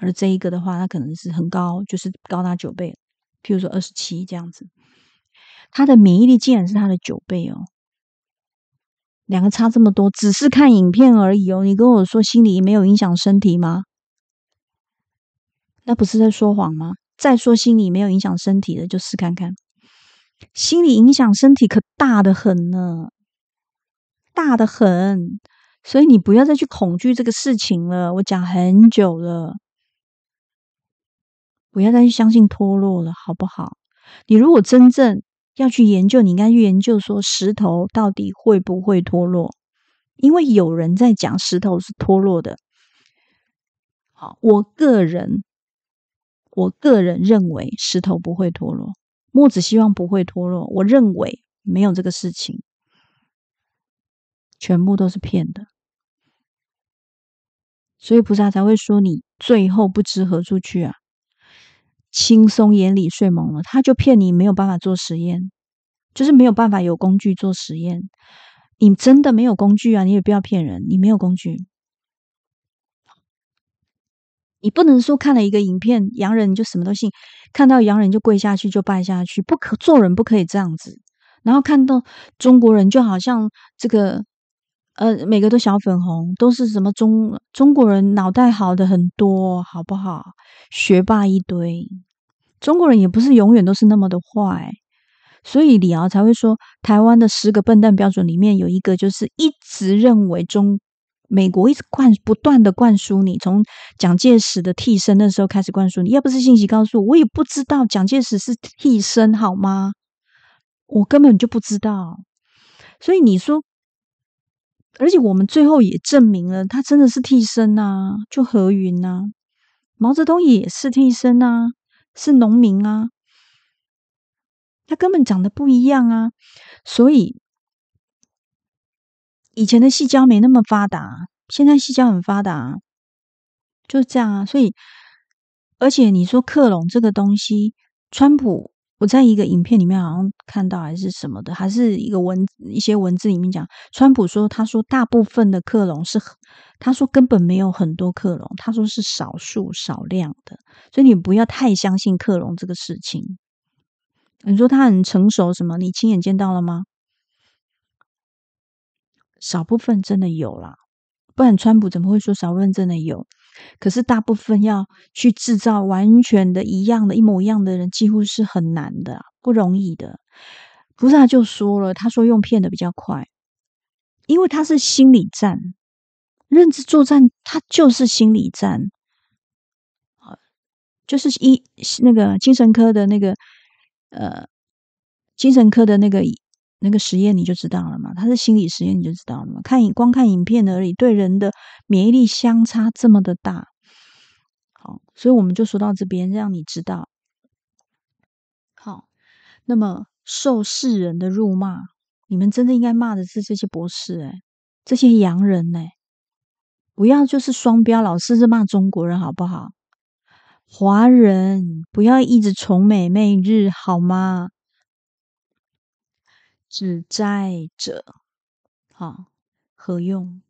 而这一个的话，它可能是很高，就是高达九倍。譬如说二十七这样子，他的免疫力竟然是他的九倍哦，两个差这么多，只是看影片而已哦。你跟我说心理没有影响身体吗？那不是在说谎吗？再说心理没有影响身体的，就试看看，心理影响身体可大的很呢，大的很。所以你不要再去恐惧这个事情了。我讲很久了，不要再去相信脱落了，好不好？你如果真正要去研究，你应该去研究说石头到底会不会脱落？因为有人在讲石头是脱落的。好，我个人，我个人认为石头不会脱落。墨子希望不会脱落，我认为没有这个事情，全部都是骗的。所以菩萨才会说你最后不知何处去啊，轻松眼里睡蒙了，他就骗你没有办法做实验，就是没有办法有工具做实验，你真的没有工具啊，你也不要骗人，你没有工具，你不能说看了一个影片洋人就什么都信，看到洋人就跪下去就拜下去，不可做人不可以这样子，然后看到中国人就好像这个。呃，每个都小粉红，都是什么中中国人脑袋好的很多，好不好？学霸一堆，中国人也不是永远都是那么的坏，所以李敖才会说，台湾的十个笨蛋标准里面有一个就是一直认为中美国一直灌不断的灌输你，从蒋介石的替身那时候开始灌输你，要不是信息告诉我，我也不知道蒋介石是替身，好吗？我根本就不知道，所以你说。而且我们最后也证明了，他真的是替身呐，就何云呐，毛泽东也是替身啊，是农民啊，他根本长得不一样啊，所以以前的细胶没那么发达，现在细胶很发达，就是这样啊。所以，而且你说克隆这个东西，川普。我在一个影片里面好像看到还是什么的，还是一个文一些文字里面讲，川普说他说大部分的克隆是，他说根本没有很多克隆，他说是少数少量的，所以你不要太相信克隆这个事情。你说他很成熟什么？你亲眼见到了吗？少部分真的有啦，不然川普怎么会说少部分真的有？可是大部分要去制造完全的一样的一模一样的人，几乎是很难的，不容易的。菩萨就说了，他说用骗的比较快，因为他是心理战、认知作战，他就是心理战，啊，就是一那个精神科的那个呃，精神科的那个。那个实验你就知道了嘛，他是心理实验你就知道了嘛，看影光看影片而已，对人的免疫力相差这么的大，好，所以我们就说到这边，让你知道。好，那么受世人的辱骂，你们真的应该骂的是这些博士，哎，这些洋人呢，不要就是双标，老是是骂中国人好不好？华人不要一直崇美媚日好吗？指摘者，好何用？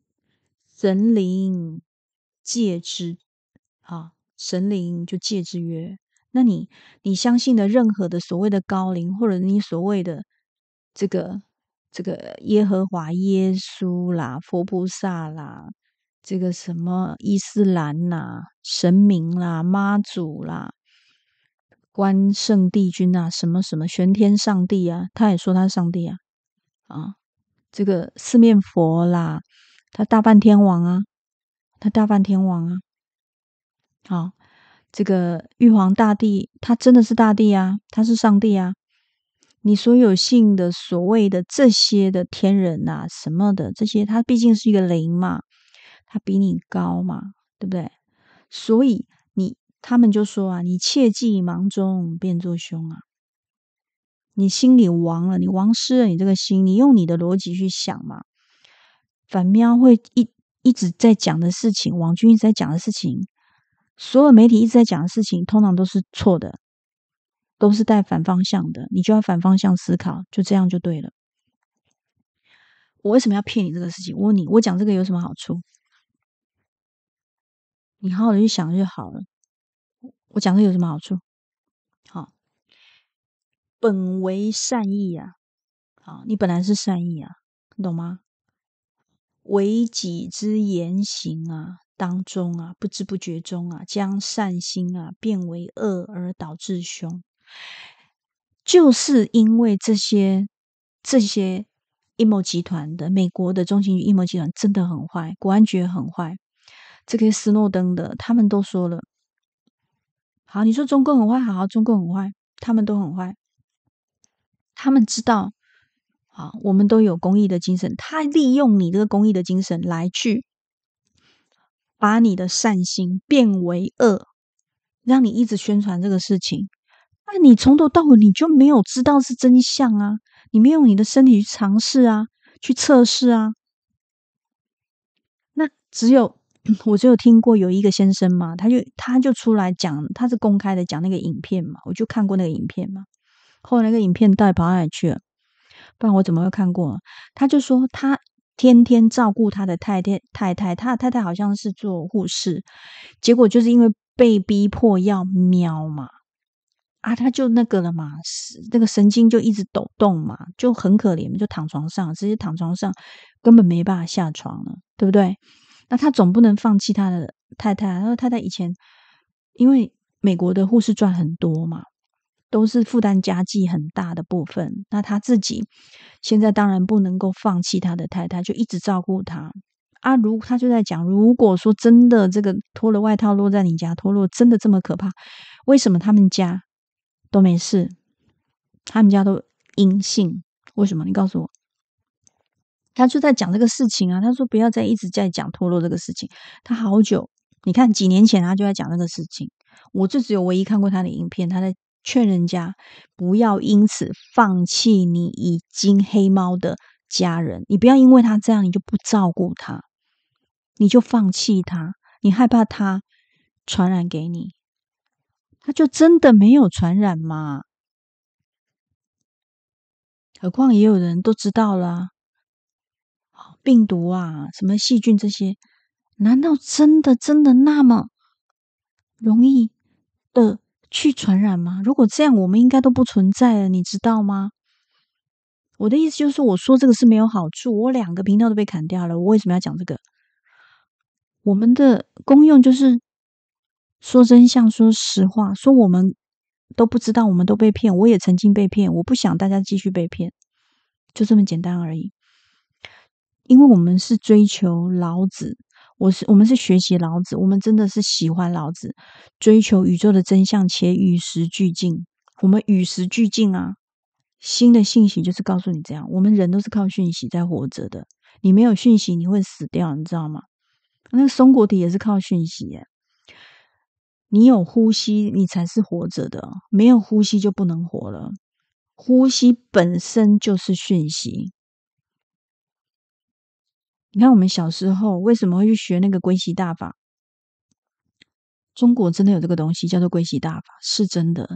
神灵借之，好神灵就借之曰：那你你相信的任何的所谓的高灵，或者你所谓的这个这个耶和华、耶稣啦、佛菩萨啦，这个什么伊斯兰啦、神明啦、妈祖啦。观圣帝君呐，什么什么玄天上帝啊，他也说他是上帝啊，啊，这个四面佛啦，他大半天王啊，他大半天王啊，好，这个玉皇大帝，他真的是大帝啊，他是上帝啊，你所有信的所谓的这些的天人呐，什么的这些，他毕竟是一个灵嘛，他比你高嘛，对不对？所以。他们就说啊，你切记忙中变作凶啊！你心里亡了，你亡失了你这个心，你用你的逻辑去想嘛，反喵会一一直在讲的事情，王军一直在讲的事情，所有媒体一直在讲的事情，通常都是错的，都是带反方向的，你就要反方向思考，就这样就对了。我为什么要骗你这个事情？我问你我讲这个有什么好处？你好好的去想就好了。我讲的有什么好处？好，本为善意啊，好，你本来是善意啊，你懂吗？为己之言行啊，当中啊，不知不觉中啊，将善心啊变为恶而导致凶，就是因为这些这些阴谋集团的，美国的中情局阴谋集团真的很坏，国安局很坏，这个斯诺登的，他们都说了。好，你说中共很坏，好好，中共很坏，他们都很坏。他们知道，好，我们都有公益的精神，他利用你这个公益的精神来去，把你的善心变为恶，让你一直宣传这个事情。那你从头到尾你就没有知道是真相啊？你没有你的身体去尝试啊，去测试啊？那只有。我只有听过有一个先生嘛，他就他就出来讲，他是公开的讲那个影片嘛，我就看过那个影片嘛。后来那个影片带跑里去了，不然我怎么会看过？他就说他天天照顾他的太太太太，他的太太好像是做护士，结果就是因为被逼迫要喵嘛，啊，他就那个了嘛，那个神经就一直抖动嘛，就很可怜，就躺床上，直接躺床上，根本没办法下床了，对不对？那他总不能放弃他的太太。他说：“太太以前因为美国的护士赚很多嘛，都是负担家计很大的部分。那他自己现在当然不能够放弃他的太太，就一直照顾他啊。如他就在讲，如果说真的这个脱了外套落在你家脱落，真的这么可怕？为什么他们家都没事？他们家都阴性？为什么？你告诉我。”他就在讲这个事情啊，他说不要再一直在讲脱落这个事情。他好久，你看几年前他就在讲那个事情。我就只有唯一看过他的影片，他在劝人家不要因此放弃你已经黑猫的家人，你不要因为他这样，你就不照顾他，你就放弃他，你害怕他传染给你，他就真的没有传染嘛？何况也有人都知道了。病毒啊，什么细菌这些，难道真的真的那么容易的去传染吗？如果这样，我们应该都不存在了，你知道吗？我的意思就是，我说这个是没有好处。我两个频道都被砍掉了，我为什么要讲这个？我们的功用就是说真相，说实话，说我们都不知道，我们都被骗，我也曾经被骗，我不想大家继续被骗，就这么简单而已。因为我们是追求老子，我是我们是学习老子，我们真的是喜欢老子，追求宇宙的真相，且与时俱进。我们与时俱进啊，新的信息就是告诉你这样。我们人都是靠讯息在活着的，你没有讯息，你会死掉，你知道吗？那松果体也是靠讯息，你有呼吸，你才是活着的，没有呼吸就不能活了。呼吸本身就是讯息。你看，我们小时候为什么会去学那个龟息大法？中国真的有这个东西，叫做龟息大法，是真的。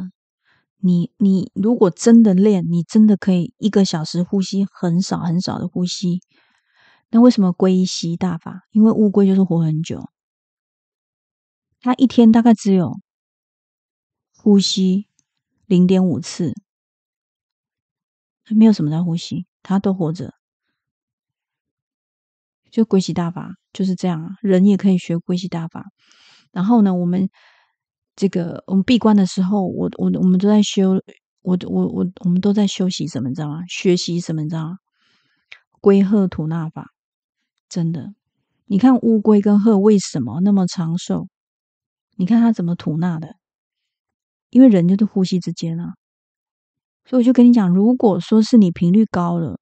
你你如果真的练，你真的可以一个小时呼吸很少很少的呼吸。那为什么龟息大法？因为乌龟就是活很久，它一天大概只有呼吸零点五次，没有什么在呼吸，它都活着。就归息大法就是这样啊，人也可以学归息大法。然后呢，我们这个我们闭关的时候，我我我们都在修，我我我我们都在修习什么，你知道吗？学习什么，你知道吗？龟鹤吐纳法，真的，你看乌龟跟鹤为什么那么长寿？你看它怎么吐纳的？因为人就是呼吸之间啊，所以我就跟你讲，如果说是你频率高了，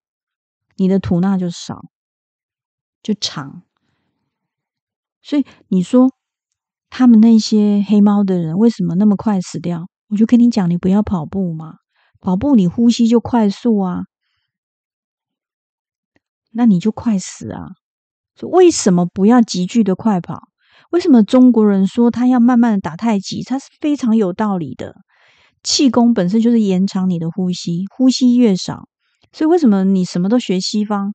你的吐纳就少。就长，所以你说他们那些黑猫的人为什么那么快死掉？我就跟你讲，你不要跑步嘛，跑步你呼吸就快速啊，那你就快死啊。所以为什么不要急剧的快跑？为什么中国人说他要慢慢的打太极？他是非常有道理的。气功本身就是延长你的呼吸，呼吸越少，所以为什么你什么都学西方？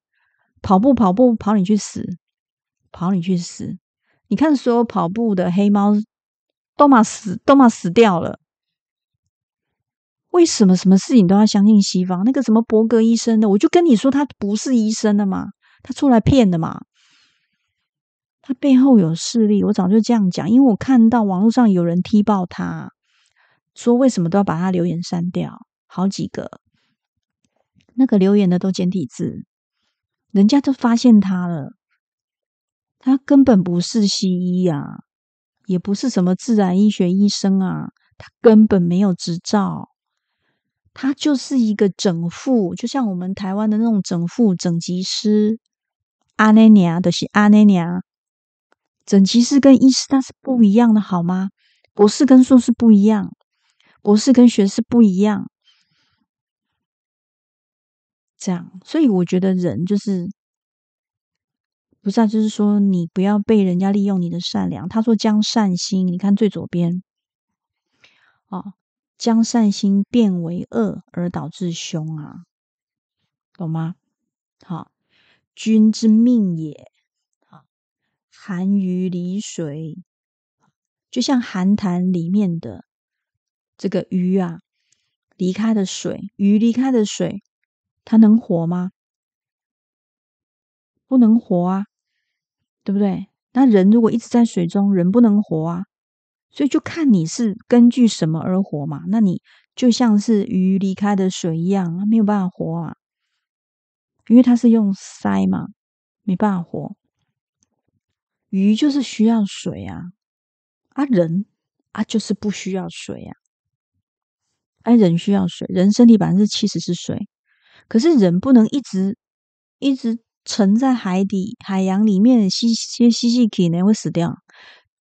跑步，跑步，跑你去死，跑你去死！你看所有跑步的黑猫都嘛死，都嘛死掉了。为什么什么事情都要相信西方那个什么博格医生的？我就跟你说，他不是医生的嘛，他出来骗的嘛，他背后有势力。我早就这样讲，因为我看到网络上有人踢爆他，说为什么都要把他留言删掉，好几个，那个留言的都简体字。人家都发现他了，他根本不是西医啊，也不是什么自然医学医生啊，他根本没有执照，他就是一个整复，就像我们台湾的那种整复整脊师，阿内娘的是阿内娘，整脊师跟医师他是不一样的，好吗？博士跟硕士不一样，博士跟学士不一样。这样，所以我觉得人就是不是啊，就是说你不要被人家利用你的善良。他说将善心，你看最左边哦，将善心变为恶而导致凶啊，懂吗？好，君之命也啊，寒鱼离水，就像寒潭里面的这个鱼啊，离开的水，鱼离开的水。它能活吗？不能活啊，对不对？那人如果一直在水中，人不能活啊。所以就看你是根据什么而活嘛。那你就像是鱼离开的水一样，没有办法活啊。因为它是用鳃嘛，没办法活。鱼就是需要水啊，啊人啊就是不需要水啊。哎，人需要水，人身体百分之七十是水。可是人不能一直一直沉在海底海洋里面吸吸吸气呢，会死掉。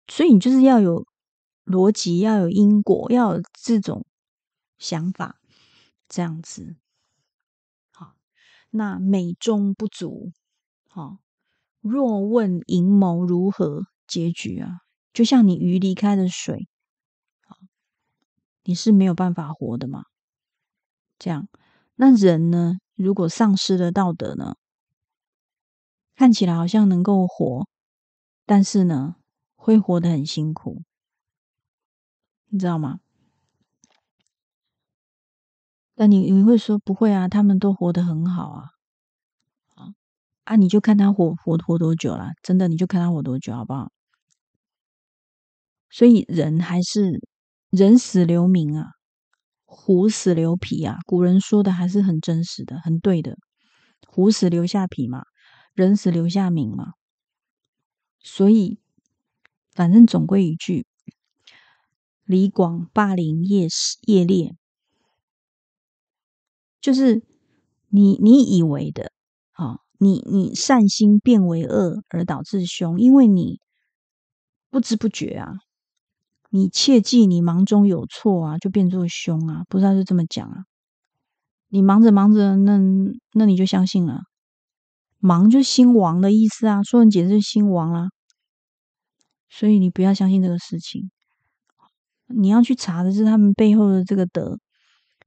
所以你就是要有逻辑，要有因果，要有这种想法，这样子。好，那美中不足。好，若问阴谋如何结局啊？就像你鱼离开了水，你是没有办法活的嘛？这样。那人呢？如果丧失了道德呢？看起来好像能够活，但是呢，会活得很辛苦，你知道吗？但你你会说不会啊？他们都活得很好啊！啊啊！你就看他活活活多久了？真的，你就看他活多久好不好？所以人还是人死留名啊。虎死留皮啊！古人说的还是很真实的，很对的。虎死留下皮嘛，人死留下名嘛。所以，反正总归一句，李广霸凌夜死夜猎，就是你你以为的啊！你你善心变为恶而导致凶，因为你不知不觉啊。你切记，你忙中有错啊，就变作凶啊，不知道就这么讲啊。你忙着忙着，那那你就相信了，忙就是兴亡的意思啊，说你简直是兴亡啊。所以你不要相信这个事情，你要去查的是他们背后的这个德，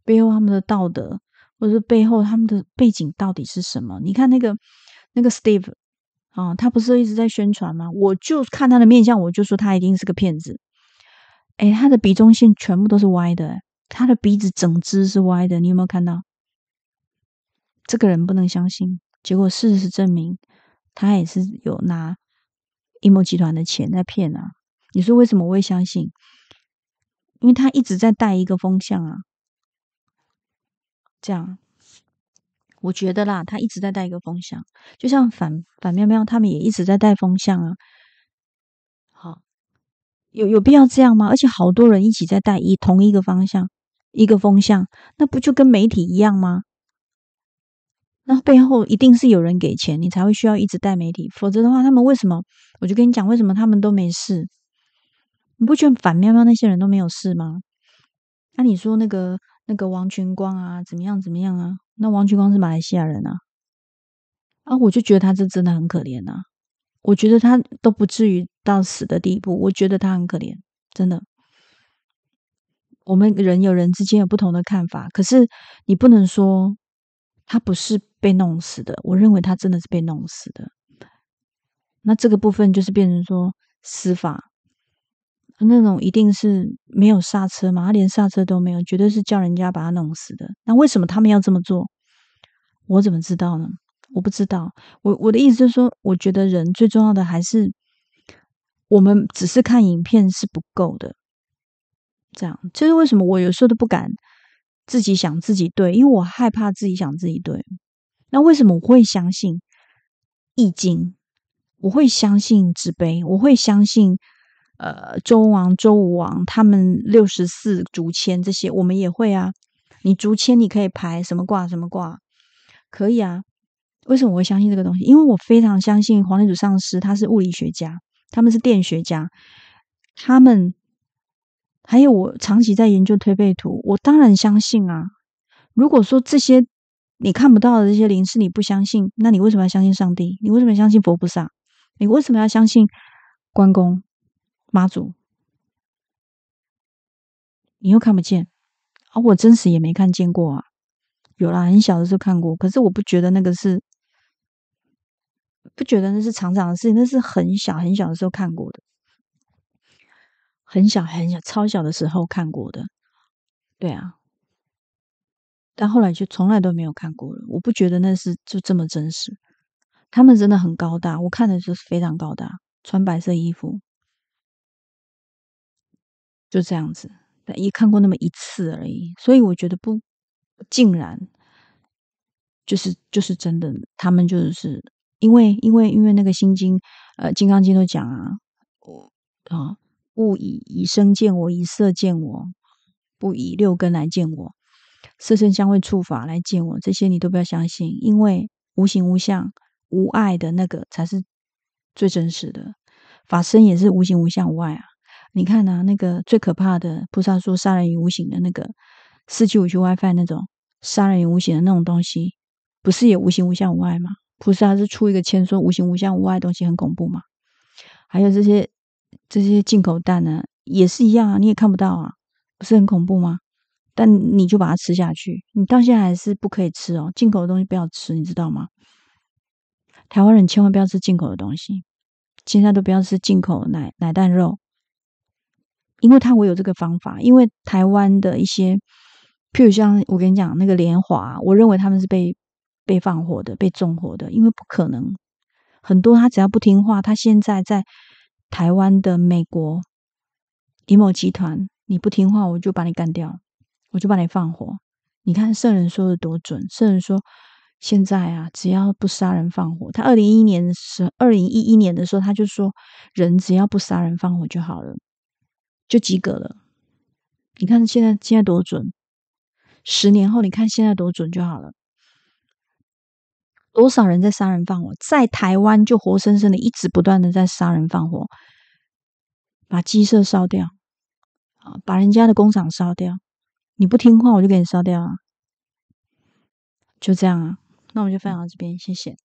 背后他们的道德，或者背后他们的背景到底是什么？你看那个那个 Steve 啊，他不是一直在宣传吗？我就看他的面相，我就说他一定是个骗子。哎，他的鼻中线全部都是歪的，他的鼻子整支是歪的，你有没有看到？这个人不能相信，结果事实证明，他也是有拿一谋集团的钱在骗啊。你说为什么我会相信？因为他一直在带一个风向啊，这样，我觉得啦，他一直在带一个风向，就像反反喵喵他们也一直在带风向啊。有有必要这样吗？而且好多人一起在带一同一个方向，一个风向，那不就跟媒体一样吗？那背后一定是有人给钱，你才会需要一直带媒体。否则的话，他们为什么？我就跟你讲，为什么他们都没事？你不觉得反喵喵那些人都没有事吗？那你说那个那个王群光啊，怎么样怎么样啊？那王群光是马来西亚人啊，啊，我就觉得他这真的很可怜啊。我觉得他都不至于到死的地步，我觉得他很可怜，真的。我们人有人之间有不同的看法，可是你不能说他不是被弄死的。我认为他真的是被弄死的。那这个部分就是变成说司法那种一定是没有刹车嘛？他连刹车都没有，绝对是叫人家把他弄死的。那为什么他们要这么做？我怎么知道呢？我不知道，我我的意思就是说，我觉得人最重要的还是我们只是看影片是不够的。这样，这是为什么？我有时候都不敢自己想自己对，因为我害怕自己想自己对。那为什么我会相信易经？我会相信纸杯？我会相信呃周王、周武王他们六十四竹签这些？我们也会啊。你竹签你可以排什么卦？什么卦？可以啊。为什么我会相信这个东西？因为我非常相信黄仁祖上师，他是物理学家，他们是电学家，他们还有我长期在研究推背图，我当然相信啊。如果说这些你看不到的这些灵是你不相信，那你为什么要相信上帝？你为什么要相信佛菩萨？你为什么要相信关公、妈祖？你又看不见，而我真实也没看见过啊。有啦，很小的时候看过，可是我不觉得那个是。不觉得那是常常的事情，那是很小很小的时候看过的，很小很小、超小的时候看过的，对啊。但后来就从来都没有看过了。我不觉得那是就这么真实。他们真的很高大，我看的就是非常高大，穿白色衣服，就这样子。但也看过那么一次而已，所以我觉得不竟然就是就是真的，他们就是。因为，因为，因为那个心经，呃，《金刚经》都讲啊，我啊，勿以以声见我，以色见我，不以六根来见我，色声香味触法来见我，这些你都不要相信，因为无形无相无碍的那个才是最真实的法身，也是无形无相无碍啊。你看呐，那个最可怕的菩萨说杀人于无形的那个四 G 五去 WiFi 那种杀人于无形的那种东西，不是也无形无相无碍吗？菩萨是出一个千说无形无相无碍的东西，很恐怖嘛。还有这些这些进口蛋呢，也是一样啊，你也看不到啊，不是很恐怖吗？但你就把它吃下去，你到现在还是不可以吃哦，进口的东西不要吃，你知道吗？台湾人千万不要吃进口的东西，现在都不要吃进口奶奶蛋肉，因为他我有这个方法，因为台湾的一些，譬如像我跟你讲那个联华，我认为他们是被。被放火的，被纵火的，因为不可能很多。他只要不听话，他现在在台湾的美国李某集团，你不听话，我就把你干掉，我就把你放火。你看圣人说的多准！圣人说，现在啊，只要不杀人放火，他二零一一年是二零一一年的时候，他就说，人只要不杀人放火就好了，就及格了。你看现在现在多准！十年后，你看现在多准就好了。多少人在杀人放火？在台湾就活生生的，一直不断的在杀人放火，把鸡舍烧掉，啊，把人家的工厂烧掉，你不听话我就给你烧掉啊，就这样啊。那我们就分享到这边，谢谢。